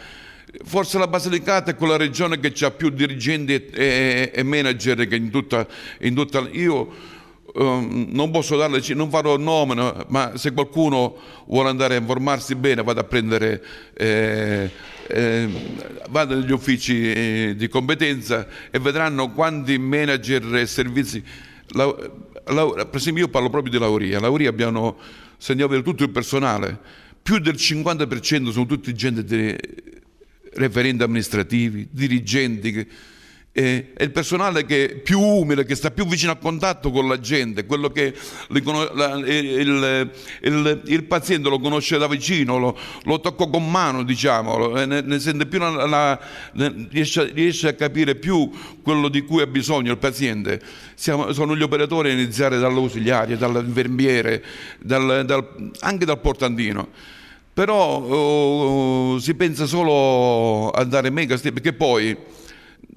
Forse la Basilicata è quella regione che ha più dirigenti e, e, e manager che in tutta... In tutta io, Ehm, non posso darle, non farò il nome, ma se qualcuno vuole andare a informarsi bene vada a prendere, eh, eh, vada negli uffici eh, di competenza e vedranno quanti manager e servizi... La, la, per esempio io parlo proprio di Lauria, Lauria abbiamo segnato per tutto il personale, più del 50% sono tutti gente di referenti amministrativi, dirigenti. Che, eh, è il personale che è più umile, che sta più vicino a contatto con la gente, quello che eh, il, il, il, paziente lo conosce da vicino, lo, lo tocca con mano, diciamo, eh, ne, ne sente più la, la, riesce, riesce, a capire più quello di cui ha bisogno il paziente. Siamo, sono gli operatori a iniziare dall'ausiliario, dall'infermiere, dal, dal, anche dal portantino però uh, si pensa solo a dare mega perché poi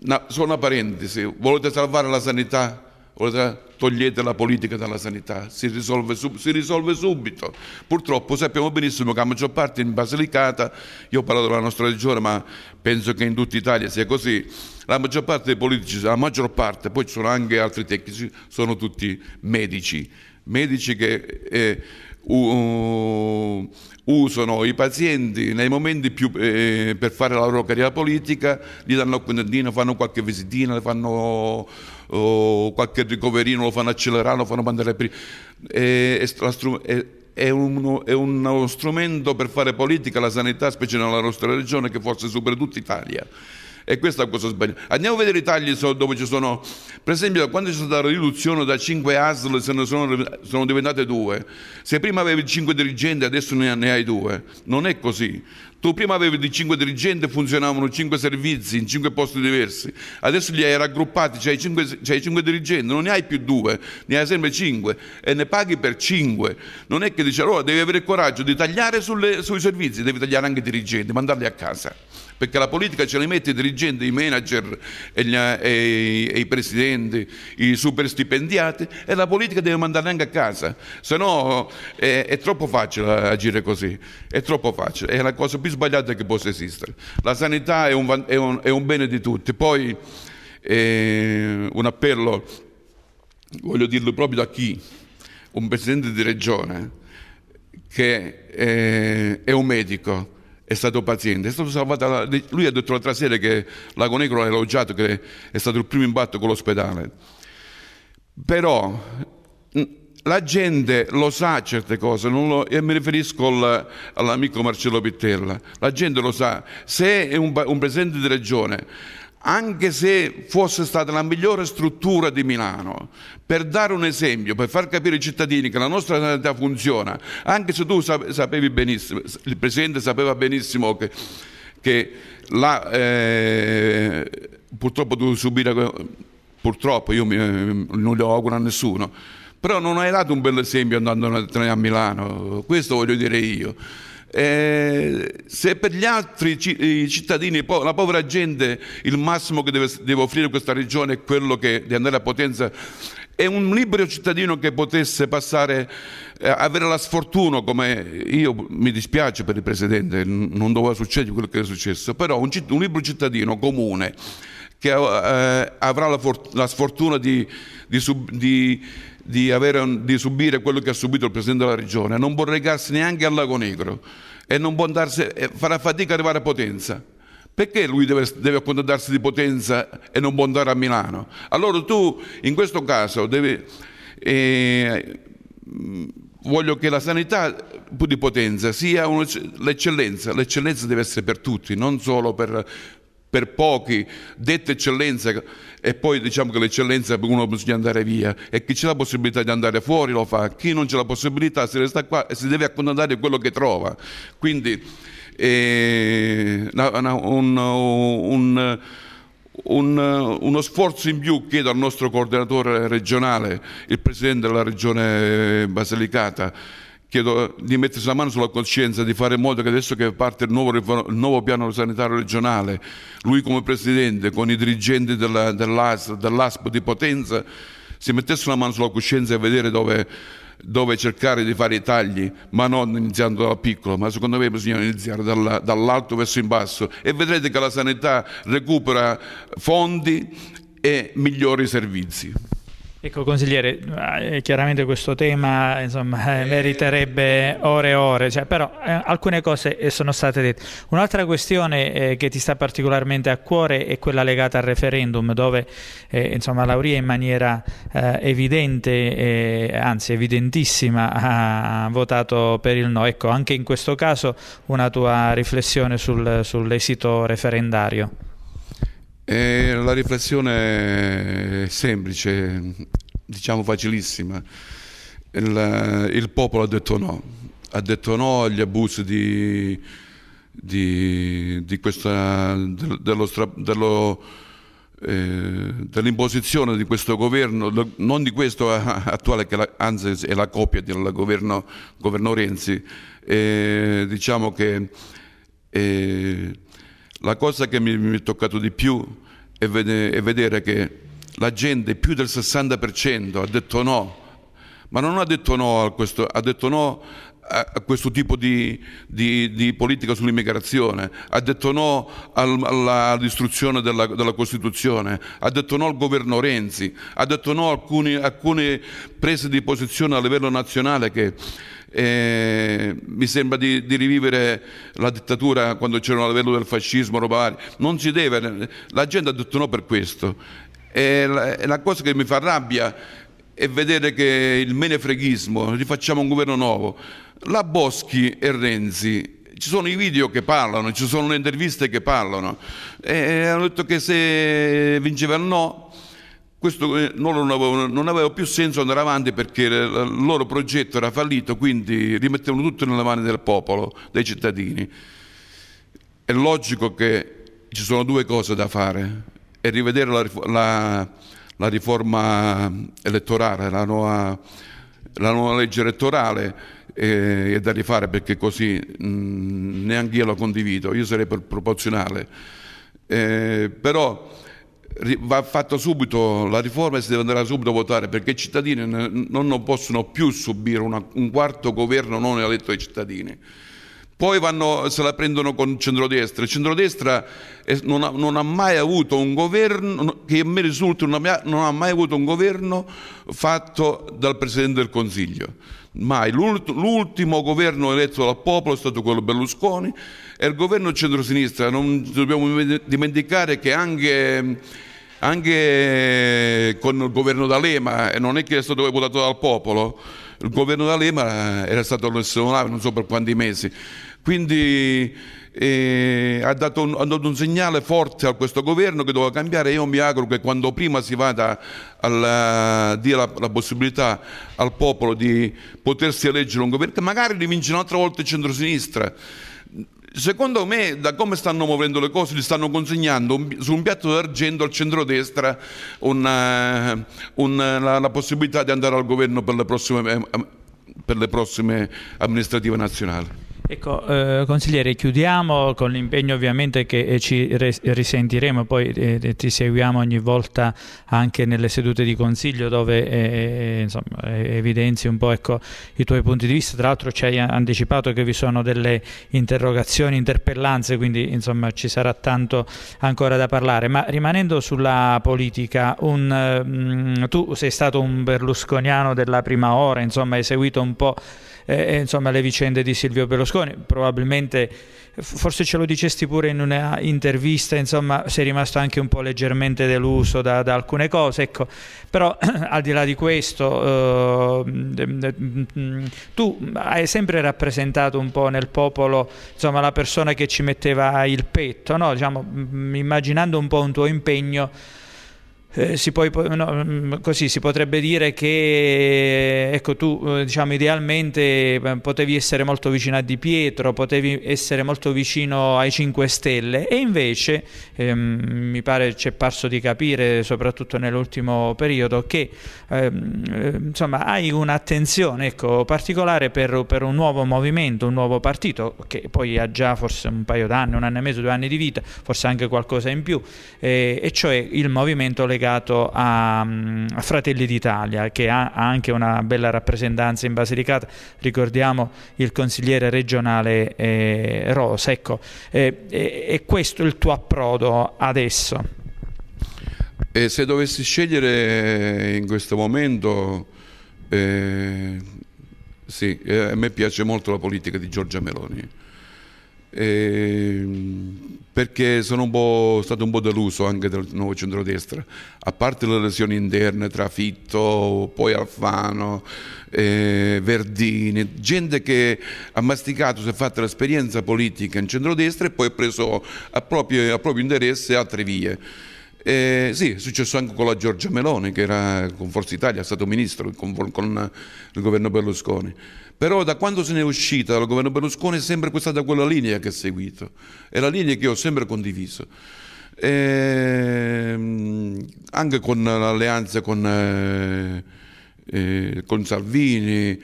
una, solo una parentesi, volete salvare la sanità? Volete, togliete la politica dalla sanità, si risolve, si risolve, subito. Purtroppo sappiamo benissimo che la maggior parte in Basilicata, io ho parlato della nostra regione, ma penso che in tutta Italia sia così, la maggior parte dei politici, la maggior parte, poi ci sono anche altri tecnici, sono tutti medici, medici che... Eh, Uh, usano i pazienti nei momenti più eh, per fare la loro carriera politica, gli danno il contentino, fanno qualche visitina, fanno oh, qualche ricoverino, lo fanno accelerare, lo fanno mandare prima. È, è, è, uno, è, uno strumento per fare politica la sanità, specie nella nostra regione, che forse supera tutta Italia. E questo è cosa sbaglia. Andiamo a vedere i tagli dove ci sono, per esempio, quando c'è stata la riduzione da 5 ASL se ne sono, sono diventate 2. Se prima avevi 5 dirigenti, adesso ne hai 2. Non è così. Tu prima avevi 5 dirigenti, e funzionavano 5 servizi in 5 posti diversi, adesso li hai raggruppati, c'hai 5, c'hai 5 dirigenti, non ne hai più 2, ne hai sempre 5 e ne paghi per 5. Non è che dici allora devi avere il coraggio di tagliare sulle, sui servizi, devi tagliare anche i dirigenti, mandarli a casa perché la politica ce li mette i dirigenti, i manager, e gli, e, e i presidenti, i super stipendiati e la politica deve mandarli anche a casa, se no è, è, troppo facile agire così, è troppo facile, è la cosa più sbagliata che possa esistere. La sanità è un, è un, è un bene di tutti, poi eh, un appello, voglio dirlo proprio da chi, un presidente di regione che eh, è un medico, è stato paziente, è stato salvato. Lui ha detto l'altra sera che Lago Negro l'ha elogiato, che è stato il primo impatto con l'ospedale. Però la gente lo sa certe cose, lo, e mi riferisco al, all'amico Marcello Pittella, la gente lo sa, se un, un, presidente di regione anche se fosse stata la migliore struttura di Milano, per dare un esempio, per far capire ai cittadini che la nostra sanità funziona, anche se tu sapevi benissimo, il Presidente sapeva benissimo che, che la, eh, purtroppo tu subire, purtroppo io mi, eh, non lo auguro a nessuno, però non hai dato un bel esempio andando a Milano, questo voglio dire io. Eh, se per gli altri cittadini, la povera gente, il massimo che deve, deve offrire questa regione è quello che, di andare a Potenza, e un libero cittadino che potesse passare, eh, avere la sfortuna come io, mi dispiace per il Presidente, non doveva succedere quello che è successo, però un, un libero cittadino comune che eh, avrà la, la, sfortuna di, di, sub, di di, avere, di, subire quello che ha subito il Presidente della Regione, non può recarsi neanche al Lago Negro e non può andarsi, farà fatica ad arrivare a Potenza. Perché lui deve, deve accontentarsi di Potenza e non può andare a Milano? Allora tu in questo caso devi... Eh, mm, voglio che la sanità di potenza sia l'eccellenza, l'eccellenza deve essere per tutti, non solo per, per pochi, detta eccellenza, e poi diciamo che l'eccellenza per uno bisogna andare via e chi c'è la possibilità di andare fuori lo fa, chi non c'è la possibilità si resta qua e si deve accontentare quello che trova. Quindi eh, un, un, un, uno sforzo in più chiedo al nostro coordinatore regionale, il presidente della regione eh, Basilicata chiedo eh, di mettersi la mano sulla coscienza, di fare in modo che adesso che parte il nuovo, il nuovo piano sanitario regionale, lui come presidente, con i dirigenti della, dell'AS, dell'ASP di Potenza, si mettesse la mano sulla coscienza e vedere dove, dove, cercare di fare i tagli, ma non iniziando dal piccolo, ma secondo me bisogna iniziare dalla, dall'alto verso in basso e vedrete che la sanità recupera fondi e migliori servizi. Ecco consigliere, eh, chiaramente questo tema insomma, eh, eh. meriterebbe ore e ore, cioè, però eh, alcune cose sono state dette. Un'altra questione eh, che ti sta particolarmente a cuore è quella legata al referendum, dove insomma, Lauria in maniera evidente, anzi evidentissima, ha votato per il no. Ecco, anche in questo caso una tua riflessione sul, sull'esito referendario. E la riflessione è semplice, diciamo facilissima. Il, il, popolo ha detto no, ha detto no agli abusi di, di, di questa, dello, dello, eh, dell'imposizione di questo governo, non di questo attuale che la, anzi è la copia del governo, governo Renzi, eh, diciamo che... Eh, la cosa che mi, è toccato di più è vedere, è vedere che la gente, più del 60%, ha detto no, ma non ha detto no a questo, ha detto no a questo tipo di, di, di, politica sull'immigrazione, ha detto no al, alla distruzione della, della, Costituzione, ha detto no al governo Renzi, ha detto no a alcune prese di posizione a livello nazionale che eh, mi sembra di, di, rivivere la dittatura quando c'era la livello del fascismo, roba non si deve, la gente ha detto no per questo. E la, e la cosa che mi fa rabbia è vedere che il menefreghismo, rifacciamo un governo nuovo, la Boschi e Renzi ci sono i video che parlano, ci sono le interviste che parlano. E hanno detto che se vinceva il no, questo eh, non aveva, non, aveva, più senso andare avanti perché il loro progetto era fallito, quindi rimettevano tutto nelle mani del popolo, dei cittadini. È logico che ci sono due cose da fare, è rivedere la, la, la riforma elettorale, la nuova, la nuova legge elettorale è da rifare perché così mh, neanche io la condivido, io sarei proporzionale. Eh, però va fatta subito la riforma e si deve andare subito a votare perché i cittadini non possono più subire una, un quarto governo non eletto dai cittadini poi vanno, se la prendono con il centrodestra. Il centrodestra non ha, non ha mai avuto un governo, che a me risulta, non ha, non ha mai avuto un governo fatto dal Presidente del Consiglio. Mai. L'ultimo governo eletto dal popolo è stato quello Berlusconi e il governo centrosinistra. Non dobbiamo dimenticare che anche, anche con il governo D'Alema, e non è che è stato votato dal popolo, il governo D'Alema era stato nazionale non so per quanti mesi. Quindi eh, ha, dato un, ha, dato un, segnale forte a questo governo che doveva cambiare. Io mi auguro che quando prima si vada a eh, dire la, la, possibilità al popolo di potersi eleggere un governo, che magari li un'altra volta il centrosinistra. Secondo me, da come stanno muovendo le cose, gli stanno consegnando un, su un piatto d'argento al centrodestra una, eh, una, eh, la, la, possibilità di andare al governo per le prossime, per le prossime amministrative nazionali. Ecco, eh, consigliere, chiudiamo con l'impegno ovviamente che eh, ci risentiremo, poi eh, ti seguiamo ogni volta anche nelle sedute di consiglio dove eh, eh insomma, eh, evidenzi un po' ecco, i tuoi punti di vista. Tra l'altro ci hai anticipato che vi sono delle interrogazioni, interpellanze, quindi insomma, ci sarà tanto ancora da parlare. Ma rimanendo sulla politica, un, mm, tu sei stato un berlusconiano della prima ora, insomma hai seguito un po' Eh, eh, insomma, le vicende di Silvio Berlusconi. Probabilmente, forse ce lo dicesti pure in una intervista, insomma, sei rimasto anche un po' leggermente deluso da, da alcune cose. Ecco. Però al di là di questo, eh, mm, mm, mm, tu hai sempre rappresentato un po' nel popolo insomma, la persona che ci metteva il petto, no? diciamo, immaginando un po' un tuo impegno eh, si, può, no, mm, così, si, potrebbe dire che ecco, tu eh, diciamo, idealmente eh, potevi essere molto vicino a Di Pietro, potevi essere molto vicino ai 5 Stelle e invece ehm, mi pare ci è parso di capire soprattutto nell'ultimo periodo che ehm, ehm, insomma, hai un'attenzione ecco, particolare per, per, un nuovo movimento, un nuovo partito che poi ha già forse un paio d'anni, un anno e mezzo, due anni di vita, forse anche qualcosa in più, eh, e cioè il movimento legale legato a, mm, a Fratelli d'Italia, che ha, ha anche una bella rappresentanza in Basilicata. Ricordiamo il consigliere regionale eh, Rosa. Ecco, eh, eh, è questo il tuo approdo adesso? E eh, se dovessi scegliere eh, in questo momento, eh, sì, a me piace molto la politica di Giorgia Meloni Ehm, perché sono un stato un po' deluso anche del nuovo centrodestra, a parte le lesioni interne tra Fitto, poi Alfano, eh, Verdini, gente che ha masticato, si è fatta l'esperienza politica in centrodestra e poi ha preso a proprio, a proprio interesse altre vie. Eh, sì, è successo anche con la Giorgia Meloni che era con Forza Italia, è stato ministro con, con il governo Berlusconi. Però da quando se ne è uscita dal governo Berlusconi è sempre stata quella linea che ha seguito, è la linea che ho sempre condiviso. E ehm, anche con l'alleanza con, eh, eh, con Salvini,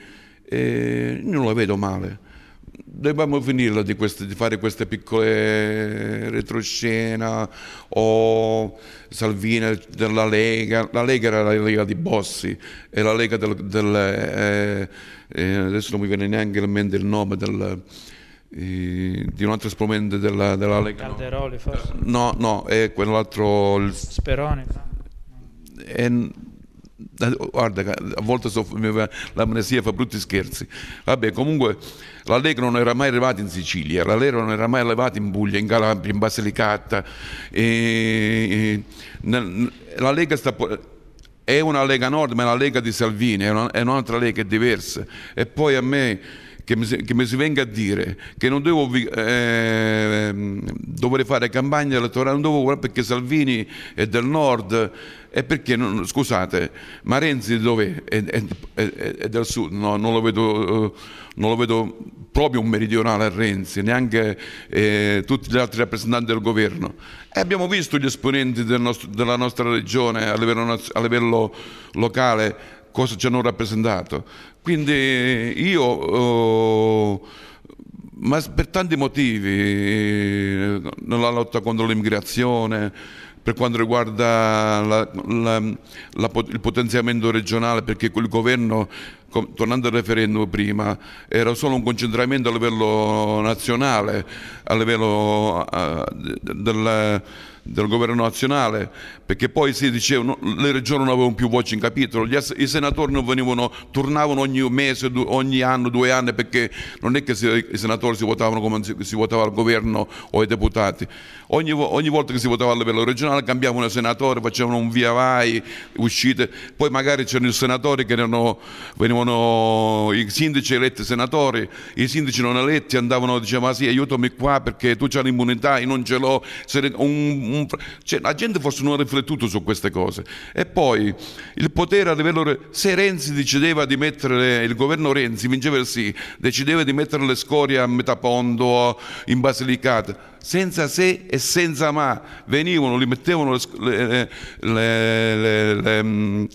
eh, non la vedo male. Dobbiamo finirla di, queste, di fare queste piccole retroscena o Salvini della Lega. La Lega era la Lega di Bossi, è la Lega del, del eh, eh, adesso non mi viene neanche in mente il nome del, eh, di un altro esponente della, della Lega. Calderoli no. forse? No, no, è quell'altro... Il... Speroni? No. È, guarda a volte so, l'amnesia fa brutti scherzi vabbè comunque la Lega non era mai arrivata in Sicilia la Lega non era mai arrivata in Puglia in Calabria in Basilicata e, e, la Lega sta è una Lega Nord, ma è la Lega di Salvini, è, una, è un'altra Lega, è diversa. E poi a me che mi, che mi, si venga a dire che non devo eh, dover fare campagna elettorale, non devo perché Salvini è del nord e perché, non, scusate, ma Renzi dov'è? È, è, è del sud, no, non lo vedo... Eh, non lo vedo proprio un meridionale a Renzi, neanche eh, tutti gli altri rappresentanti del governo. E abbiamo visto gli esponenti del nostro, della nostra regione a livello, a livello locale cosa ci hanno rappresentato. Quindi io... Oh, ma per tanti motivi, eh, nella lotta contro l'immigrazione, per quanto riguarda la, la, la, il potenziamento regionale, perché quel governo, tornando al referendum prima, era solo un concentramento a livello nazionale, a livello uh, della del governo nazionale, perché poi si diceva no, le regioni non avevano più voce in capitolo, gli, i senatori non venivano, tornavano ogni mese, du, ogni anno, due anni, perché non è che si, i senatori si votavano come si, si votava il governo o i deputati. Ogni, ogni, volta che si votava a livello regionale cambiavano i senatori, facevano un via vai, uscite, poi magari c'erano i senatori che erano, venivano i sindaci eletti senatori, i sindaci non eletti andavano, dicevano ah, sì aiutami qua perché tu c'hai l'immunità, io non ce l'ho, un un... cioè, la gente forse non ha riflettuto su queste cose. E poi il potere a livello... Se Renzi decideva di mettere, il governo Renzi vinceva il sì, decideva di mettere le scorie a Metapondo, in Basilicata, senza se e senza ma, venivano, li mettevano le, le, le, le mm,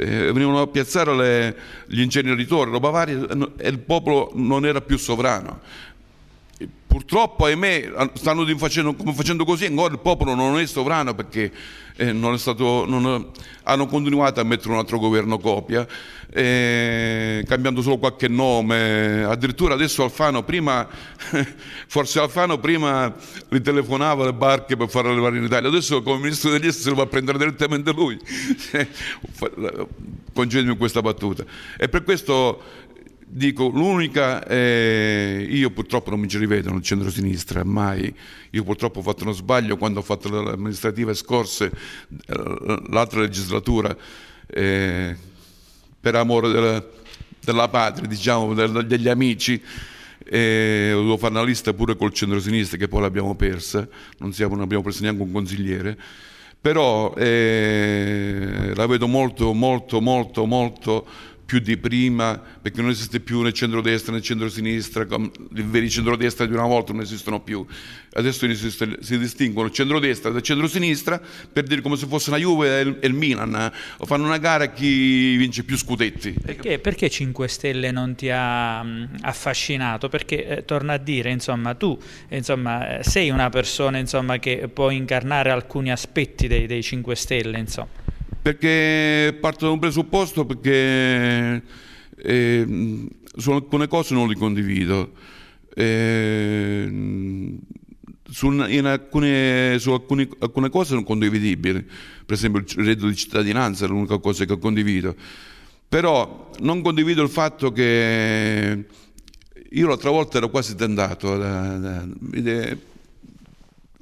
eh, venivano a piazzare le, gli inceneritori, roba varia, e il popolo non era più sovrano. Purtroppo, ahimè, stanno facendo, facendo così ancora il popolo non è sovrano perché eh, non è stato, non, hanno continuato a mettere un altro governo copia, eh, cambiando solo qualche nome. Addirittura adesso Alfano prima, forse Alfano prima li telefonava le barche per far arrivare in Italia, adesso come ministro degli esteri va a prendere direttamente lui. Cioè, concedimi questa battuta. E per questo Dico, l'unica, eh, io purtroppo non mi ci rivedo nel centro-sinistra, mai, io purtroppo ho fatto uno sbaglio quando ho fatto le amministrative scorse, eh, l'altra legislatura, eh, per amore della, della patria, diciamo, degli amici, eh, dovevo fare una lista pure col centro-sinistra che poi l'abbiamo persa, non, siamo, non abbiamo preso neanche un consigliere, però eh, la vedo molto, molto, molto, molto più di prima, perché non esiste più né centrodestra né centrosinistra, i veri centrodestra di una volta non esistono più. Adesso si distinguono centrodestra da centrosinistra per dire come se fosse la Juve e il Milan, o fanno una gara a chi vince più scudetti. Perché, perché 5 Stelle non ti ha affascinato? Perché, eh, torna a dire, insomma, tu insomma, eh, sei una persona insomma, che può incarnare alcuni aspetti dei, dei 5 Stelle, insomma perché parto da un presupposto perché eh, su alcune cose non le condivido. Eh, su, alcune, su alcune, alcune, cose non condividibili, per esempio il reddito di cittadinanza è l'unica cosa che condivido, però non condivido il fatto che io l'altra volta ero quasi tentato, da, da, da,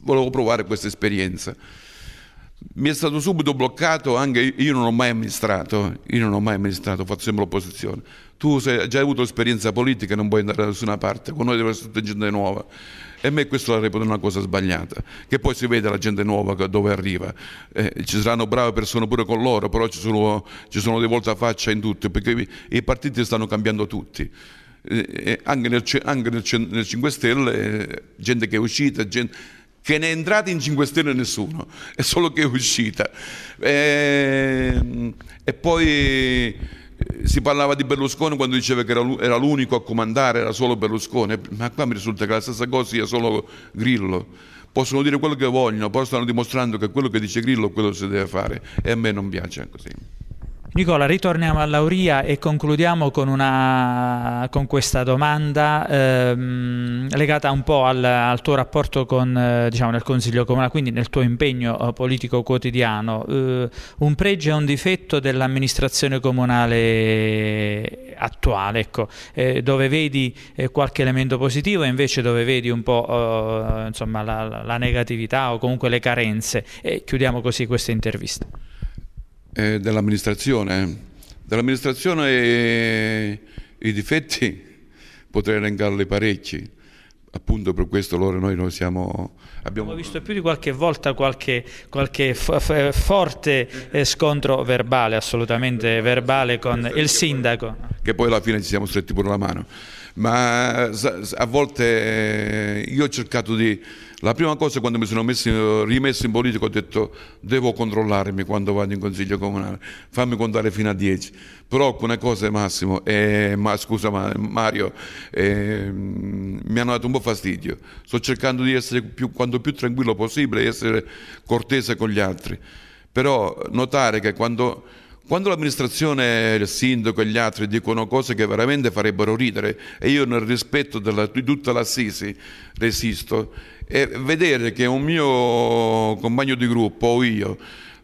volevo provare questa esperienza mi è stato subito bloccato, anche io non ho mai amministrato, io non ho mai amministrato, faccio sempre l'opposizione. Tu hai già avuto esperienza politica, non puoi andare da nessuna parte, con noi deve essere tutta gente nuova. E a me questo la reputo una cosa sbagliata, che poi si vede la gente nuova dove arriva. Eh, ci saranno brave persone pure con loro, però ci sono, ci sono di volta faccia in tutto, perché i partiti stanno cambiando tutti. Eh, eh anche, nel, anche nel, nel 5 Stelle, eh, gente che è uscita, gente che ne è entrata in 5 Stelle nessuno, è solo che è uscita. E, ehm, e poi eh, si parlava di Berlusconi quando diceva che era, l'unico a comandare, era solo Berlusconi, ma qua mi risulta che la stessa cosa sia solo Grillo. Possono dire quello che vogliono, però stanno dimostrando che quello che dice Grillo è quello che si deve fare e a me non piace così. Nicola, ritorniamo a Lauria e concludiamo con, una, con questa domanda ehm, legata un po' al, al tuo rapporto con eh, diciamo, il Consiglio Comunale, quindi nel tuo impegno eh, politico quotidiano. Eh, un pregio e un difetto dell'amministrazione comunale attuale, ecco, eh, dove vedi eh, qualche elemento positivo e invece dove vedi un po' insomma, la, la, negatività o comunque le carenze. E chiudiamo così questa intervista eh, dell'amministrazione. Dell'amministrazione eh, i difetti potrei elencarli parecchi, appunto per questo loro noi, noi siamo abbiamo... abbiamo... visto più di qualche volta qualche, qualche forte eh, scontro verbale assolutamente verbale con il sindaco che poi alla fine ci siamo stretti pure la mano ma a volte eh, io ho cercato di la prima cosa quando mi sono messo, eh, rimesso in politica ho detto devo controllarmi quando vado in consiglio comunale, fammi contare fino a 10. Però alcune cose Massimo, eh, ma, scusa Mario, eh, mi hanno dato un po' fastidio. Sto cercando di essere più, quanto più tranquillo possibile, di essere cortese con gli altri. Però notare che quando... Quando l'amministrazione, il sindaco e gli altri dicono cose che veramente farebbero ridere e io nel rispetto della, di tutta l'assisi resisto e vedere che un mio compagno di gruppo o io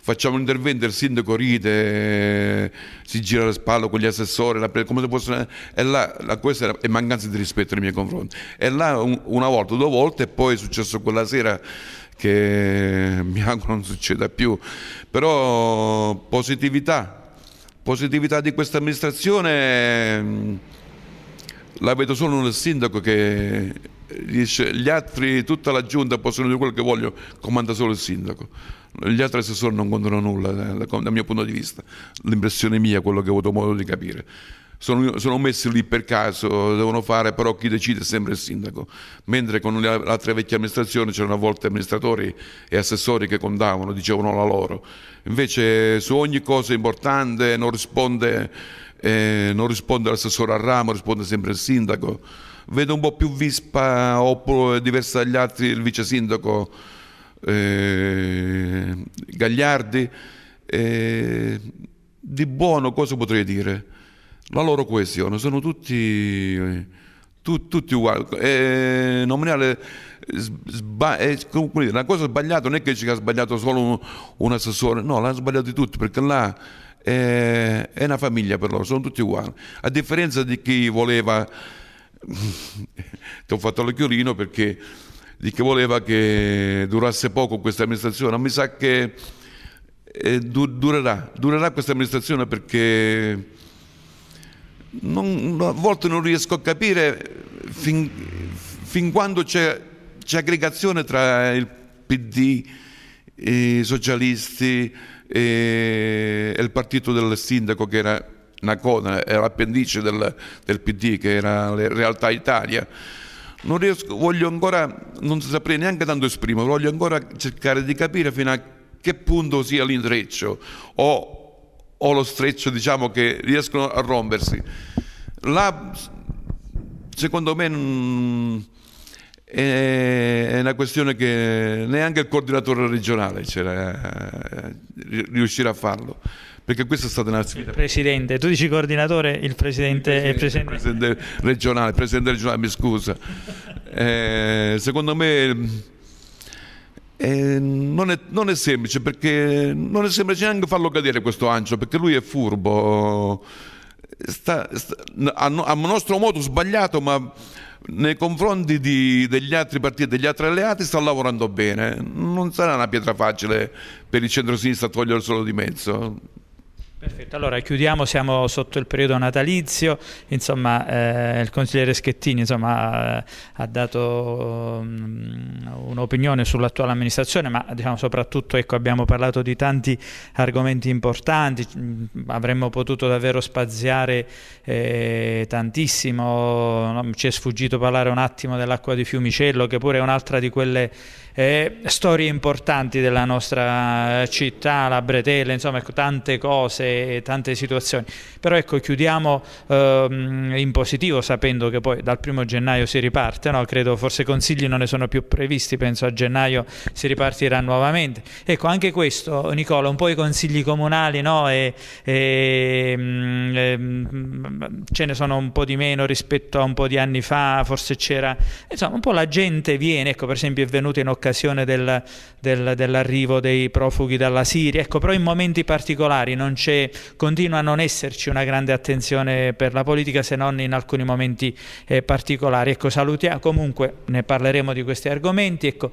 facciamo un intervento, il sindaco ride, si gira le spalle con gli assessori, come se fosse... E là, questa è mancanza di rispetto nei miei confronti. E là una volta, due volte, e poi è successo quella sera che mi auguro non succeda più. Però positività, positività di questa amministrazione la vedo solo nel sindaco che dice gli altri, tutta la giunta possono dire quello che vogliono, comanda solo il sindaco. Gli altri assessori non contano nulla eh, dal mio punto di vista, l'impressione mia, quello che ho avuto modo di capire. Sono, sono, messi lì per caso, devono fare, però chi decide è sempre il sindaco, mentre con le altre vecchie amministrazioni c'erano a volte amministratori e assessori che contavano, dicevano la loro. Invece su ogni cosa importante non risponde, eh, non risponde l'assessore al ramo, risponde sempre il sindaco vedo un po' più vispa oppure diversa dagli altri il vice sindaco eh, Gagliardi. Eh, di buono cosa potrei dire? La loro coesione, sono tutti, tu, tutti uguali. È eh, nominale, sba, è, eh, comunque, la cosa sbagliata non è che ci ha sbagliato solo un, un assessore, no, l'hanno sbagliato tutti perché là è, eh, è una famiglia per loro, sono tutti uguali. A differenza di chi voleva ti ho fatto l'occhiolino perché di che voleva che durasse poco questa amministrazione. ma Mi sa che eh, du- durerà, durerà questa amministrazione perché non, a volte non riesco a capire fin, fin quando c'è, c'è, aggregazione tra il PD, i socialisti eh, e il partito del sindaco che era Nacona era appendice del, del, PD che era Realtà Italia non riesco, voglio ancora, non saprei neanche tanto esprimere, voglio ancora cercare di capire fino a che punto sia l'intreccio o, o lo streccio diciamo, che riescono a rompersi. Là, secondo me, è una questione che neanche il coordinatore regionale eh, riuscirà a farlo perché questa è stata una sfida. Il presidente, tu dici coordinatore, il presidente, il presidente, il presidente. Il presidente regionale, il presidente regionale, mi scusa. Eh, secondo me eh, non, è, non, è, semplice perché non è semplice neanche farlo cadere questo ancio perché lui è furbo. Sta, sta, a, a nostro modo sbagliato, ma nei confronti di, degli altri partiti, degli altri alleati, sta lavorando bene. Non sarà una pietra facile per il centro-sinistra toglierlo solo di mezzo. Perfetto, allora chiudiamo, siamo sotto il periodo natalizio, insomma eh, il consigliere Schettini insomma, ha, eh, ha dato um, un'opinione sull'attuale amministrazione, ma diciamo, soprattutto ecco, abbiamo parlato di tanti argomenti importanti, mm, avremmo potuto davvero spaziare eh, tantissimo, no? ci è sfuggito parlare un attimo dell'acqua di Fiumicello che pure è un'altra di quelle eh, storie importanti della nostra eh, città, la bretella, insomma ecco, tante cose, tante situazioni. Però ecco, chiudiamo ehm, in positivo sapendo che poi dal primo gennaio si riparte, no? credo forse consigli non ne sono più previsti, penso a gennaio si ripartirà nuovamente. Ecco, anche questo Nicola, un po' i consigli comunali no? e, e, mh, mm, mm, ce ne sono un po' di meno rispetto a un po' di anni fa, forse c'era, insomma un po' la gente viene, ecco per esempio è venuta in occasione occasione del, del, dell'arrivo dei profughi dalla Siria, ecco, però in momenti particolari non c'è, continua a non esserci una grande attenzione per la politica se non in alcuni momenti eh, particolari. Ecco, salutiamo, comunque ne parleremo di questi argomenti. Ecco,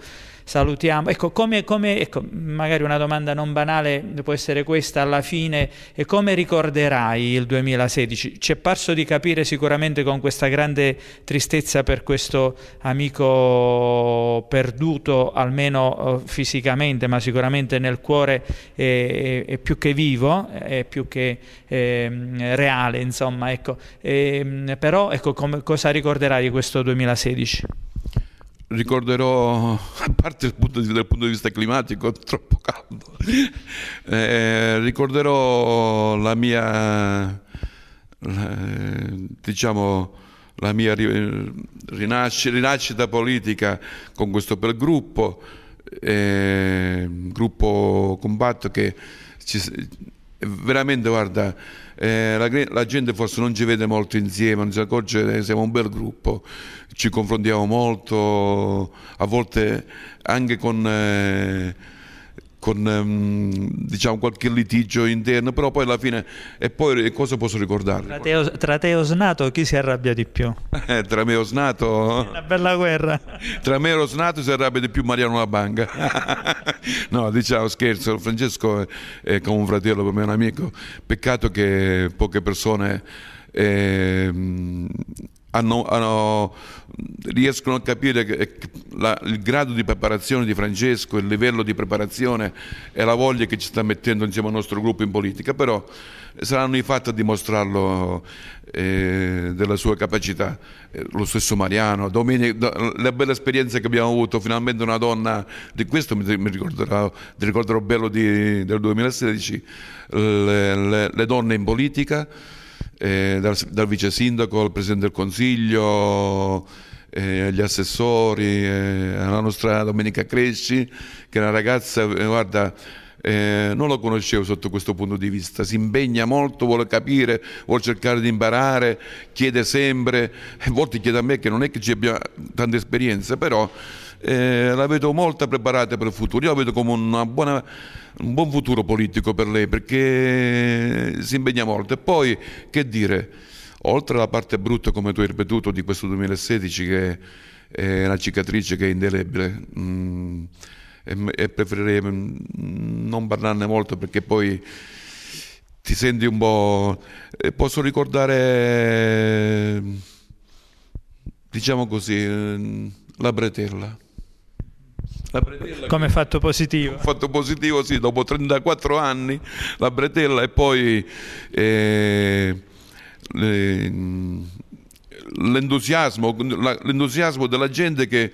salutiamo. Ecco, come, come ecco, magari una domanda non banale può essere questa alla fine, e come ricorderai il 2016? Ci è parso di capire sicuramente con questa grande tristezza per questo amico perduto, almeno eh, fisicamente, ma sicuramente nel cuore è, è, è più che vivo, è più che è, ehm, reale, insomma. Ecco. E, ehm, però ecco, com- cosa ricorderai di questo 2016? ricorderò, a parte dal punto, di, dal punto di vista climatico, troppo caldo, eh, ricorderò la mia, la, diciamo, la mia rinascita, rinascita politica con questo bel gruppo, eh, gruppo combatto che ci, veramente, guarda, eh, la, la, gente forse non ci vede molto insieme, non si accorge che eh, siamo un bel gruppo, ci confrontiamo molto, a volte anche con... Eh, con ehm, diciamo, qualche litigio interno, però poi alla fine e poi cosa posso ricordare? Tra te, e te Osnato chi si arrabbia di più? Eh, tra me e Osnato una bella guerra. Tra me e Osnato si arrabbia di più Mariano Labanga. no, diciamo scherzo, Francesco è, come un fratello per me, un amico. Peccato che poche persone eh, hanno, hanno, riescono a capire che, la, il grado di preparazione di Francesco, il livello di preparazione e la voglia che ci sta mettendo insieme al nostro gruppo in politica, però saranno i fatti a dimostrarlo eh, della sua capacità. Eh, lo stesso Mariano, Domenico, la bella esperienza che abbiamo avuto, finalmente una donna, di questo mi, mi ricorderò, ti ricorderò bello di, del 2016, le, le, le donne in politica eh, dal, dal vice sindaco al presidente del consiglio, eh, agli assessori, eh, alla nostra Domenica Cresci, che è una ragazza, eh, guarda, eh, non lo conoscevo sotto questo punto di vista, si impegna molto, vuole capire, vuole cercare di imparare, chiede sempre, a volte chiede a me che non è che ci abbia tanta esperienza, però eh, la vedo molto preparata per il futuro, io la vedo come buona, un buon futuro politico per lei perché si impegna molto. E poi che dire, oltre alla parte brutta come tu hai ripetuto di questo 2016 che è una cicatrice che è indelebile. Mm, e preferirei mm, non parlarne molto perché poi ti senti un po'... Eh, posso ricordare, diciamo così, mm, la bretella. Come fatto positivo? Fatto positivo, sì, dopo 34 anni la bretella e poi eh, eh, l'entusiasmo, l'entusiasmo della gente che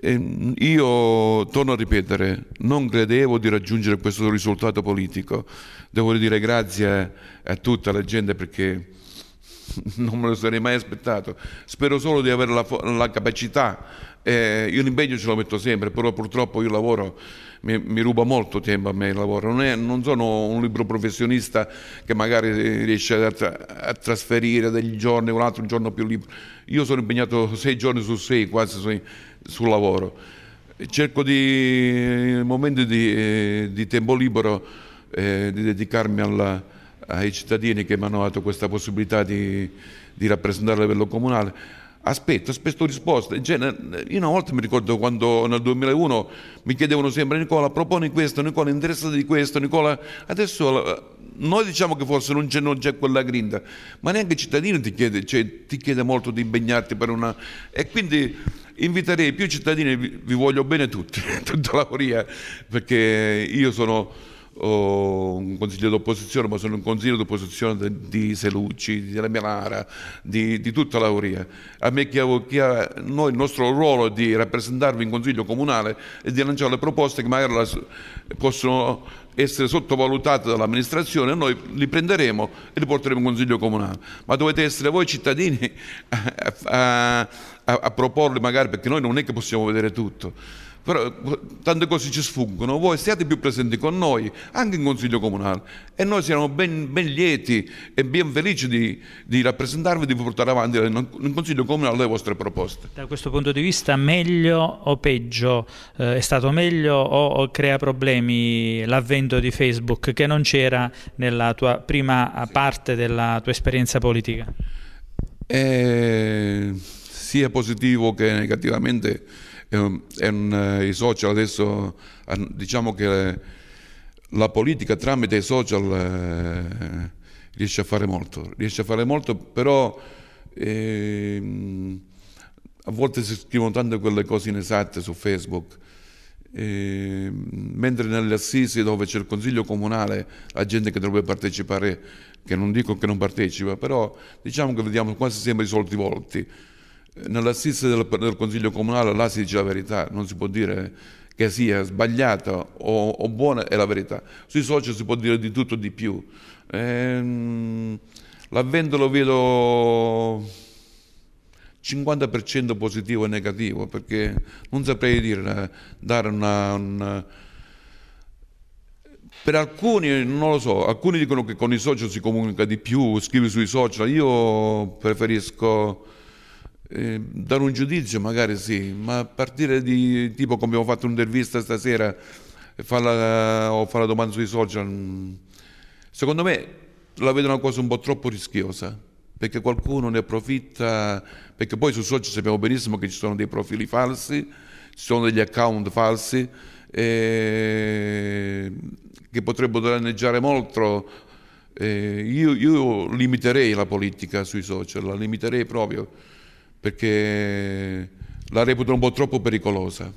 eh, io torno a ripetere, non credevo di raggiungere questo risultato politico. Devo dire grazie a tutta la gente perché non me lo sarei mai aspettato. Spero solo di avere la, la capacità eh, io l'impegno ce lo metto sempre, però purtroppo io lavoro, mi, mi ruba molto tempo a me il lavoro, non, è, non sono un libro professionista che magari riesce a, tra, a trasferire degli giorni, un altro giorno più libero, io sono impegnato sei giorni su sei quasi su, sul lavoro, cerco di, in momenti di, eh, di tempo libero eh, di dedicarmi alla, ai cittadini che mi hanno dato questa possibilità di, di rappresentare a livello comunale aspetto, aspetto risposta. Eh, cioè, eh, io una volta mi ricordo quando nel 2001 mi chiedevano sempre Nicola proponi questo, Nicola interessati di questo, Nicola adesso eh, noi diciamo che forse non c'è, non c'è quella grinta, ma neanche il cittadino ti chiede, cioè, ti chiede molto di impegnarti per una... E quindi inviterei più cittadini, vi, voglio bene tutti, tutta la Coria, perché io sono oh, un consiglio d'opposizione, ma sono un consiglio d'opposizione di Selucci, della Melara, di, di tutta l'Auria. A me che, che noi, il nostro ruolo è di rappresentarvi in consiglio comunale e di lanciare le proposte che magari la, possono essere sottovalutate dall'amministrazione e noi li prenderemo e li porteremo in consiglio comunale. Ma dovete essere voi cittadini a, a, a, a proporli magari perché noi non è che possiamo vedere tutto però tante cose ci sfuggono, voi siate più presenti con noi, anche in Consiglio Comunale e noi siamo ben, ben lieti e ben felici di, di rappresentarvi e di portare avanti in Consiglio Comunale le vostre proposte. Da questo punto di vista meglio o peggio? Eh, è stato meglio o, o crea problemi l'avvento di Facebook che non c'era nella tua prima sì. parte della tua esperienza politica? Eh, sia positivo che negativamente un, eh, i social adesso, eh, diciamo che la politica tramite i social eh, riesce a fare molto, riesce a fare molto, però eh, a volte si scrivono tante quelle cose inesatte su Facebook. Eh, mentre nelle assise dove c'è il consiglio comunale la gente che dovrebbe partecipare che non dico che non partecipa però diciamo che vediamo quasi sempre i soliti volti Nell'assise del, del, Consiglio Comunale là si dice la verità, non si può dire che sia sbagliata o, o buona, è la verità. Sui social si può dire di tutto e di più. Ehm, l'avvento lo vedo 50% positivo e negativo, perché non saprei dire, dare una, una per alcuni non lo so, alcuni dicono che con i social si comunica di più, scrivi sui social, io preferisco eh, dare un giudizio magari sì, ma a partire di tipo come abbiamo fatto un'intervista stasera eh, farla, o fare la domanda sui social, mm, secondo me la vedo una cosa un po' troppo rischiosa, perché qualcuno ne approfitta, perché poi sui social sappiamo benissimo che ci sono dei profili falsi, ci sono degli account falsi eh, che potrebbero danneggiare molto. Eh, io, io limiterei la politica sui social, la limiterei proprio perché la reputo un po' troppo pericolosa.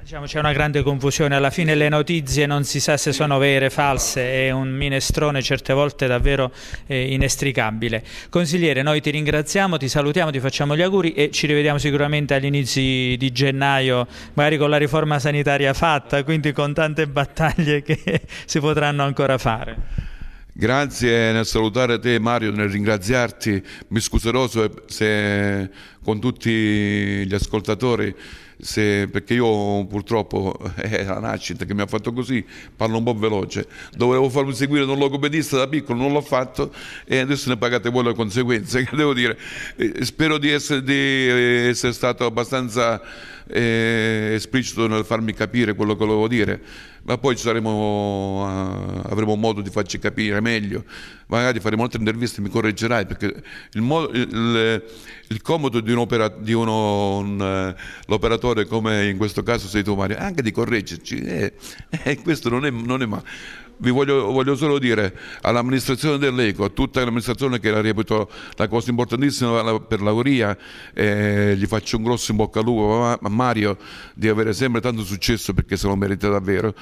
Diciamo, c'è una grande confusione, alla fine le notizie non si sa se sono vere, o false, è un minestrone certe volte davvero eh, inestricabile. Consigliere, noi ti ringraziamo, ti salutiamo, ti facciamo gli auguri e ci rivediamo sicuramente agli inizi di gennaio, magari con la riforma sanitaria fatta, quindi con tante battaglie che si potranno ancora fare. Grazie nel salutare te Mario, nel ringraziarti, mi scuserò se, se con tutti gli ascoltatori, se, perché io purtroppo è la nascita che mi ha fatto così, parlo un po' veloce, dovevo farmi seguire da un logopedista da piccolo, non l'ho fatto e adesso ne pagate voi le conseguenze, che devo dire, eh, spero di essere, di eh, essere stato abbastanza eh, esplicito nel farmi capire quello che volevo dire, ma poi saremo, eh, avremo modo di farci capire meglio, magari faremo altre interviste e mi correggerai perché il, modo, il, il comodo di, un, opera, di uno, un, eh, l'operatore come in questo caso sei tu Mario, è anche di correggerci, eh, eh, questo non è, non è male vi voglio, voglio, solo dire all'amministrazione dell'Eco, a tutta l'amministrazione che la reputo la cosa importantissima per l'Auria, eh, gli faccio un grosso in bocca al lupo a Mario di avere sempre tanto successo perché se lo merita davvero.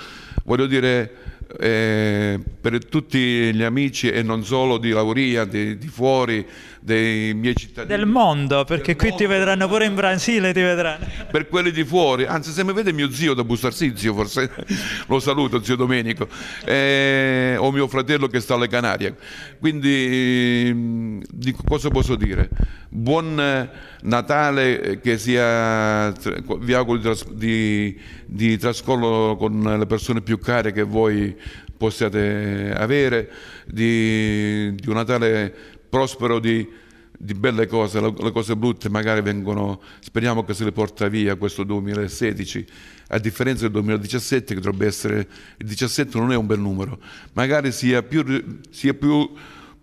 Voglio dire eh, per tutti gli amici e non solo di Lauria, di, di fuori, dei miei cittadini. Del mondo, perché del qui mondo. ti vedranno pure in Brasile, ti vedranno. Per quelli di fuori, anzi se mi vede mio zio da Bustarsi, zio forse lo saluto, zio Domenico, eh, o mio fratello che sta alle Canarie. Quindi eh, cosa posso dire? Buon eh, Natale, eh, che sia, vi auguro di, di, di trascorrerlo con le persone più care che voi possiate avere, di, di un Natale prospero di, di belle cose, le cose brutte magari vengono, speriamo che se le porta via questo 2016, a differenza del 2017 che dovrebbe essere, il 17 non è un bel numero, magari sia più, sia più,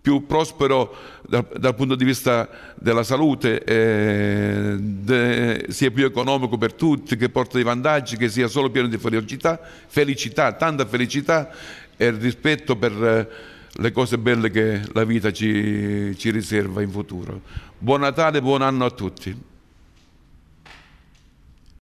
più prospero dal, dal, punto di vista della salute, eh, de, sia più economico per tutti, che porta dei vantaggi, che sia solo pieno di felicità, felicità, tanta felicità e rispetto per... Eh, le cose belle che la vita ci, ci riserva in futuro. Buon Natale, buon anno a tutti.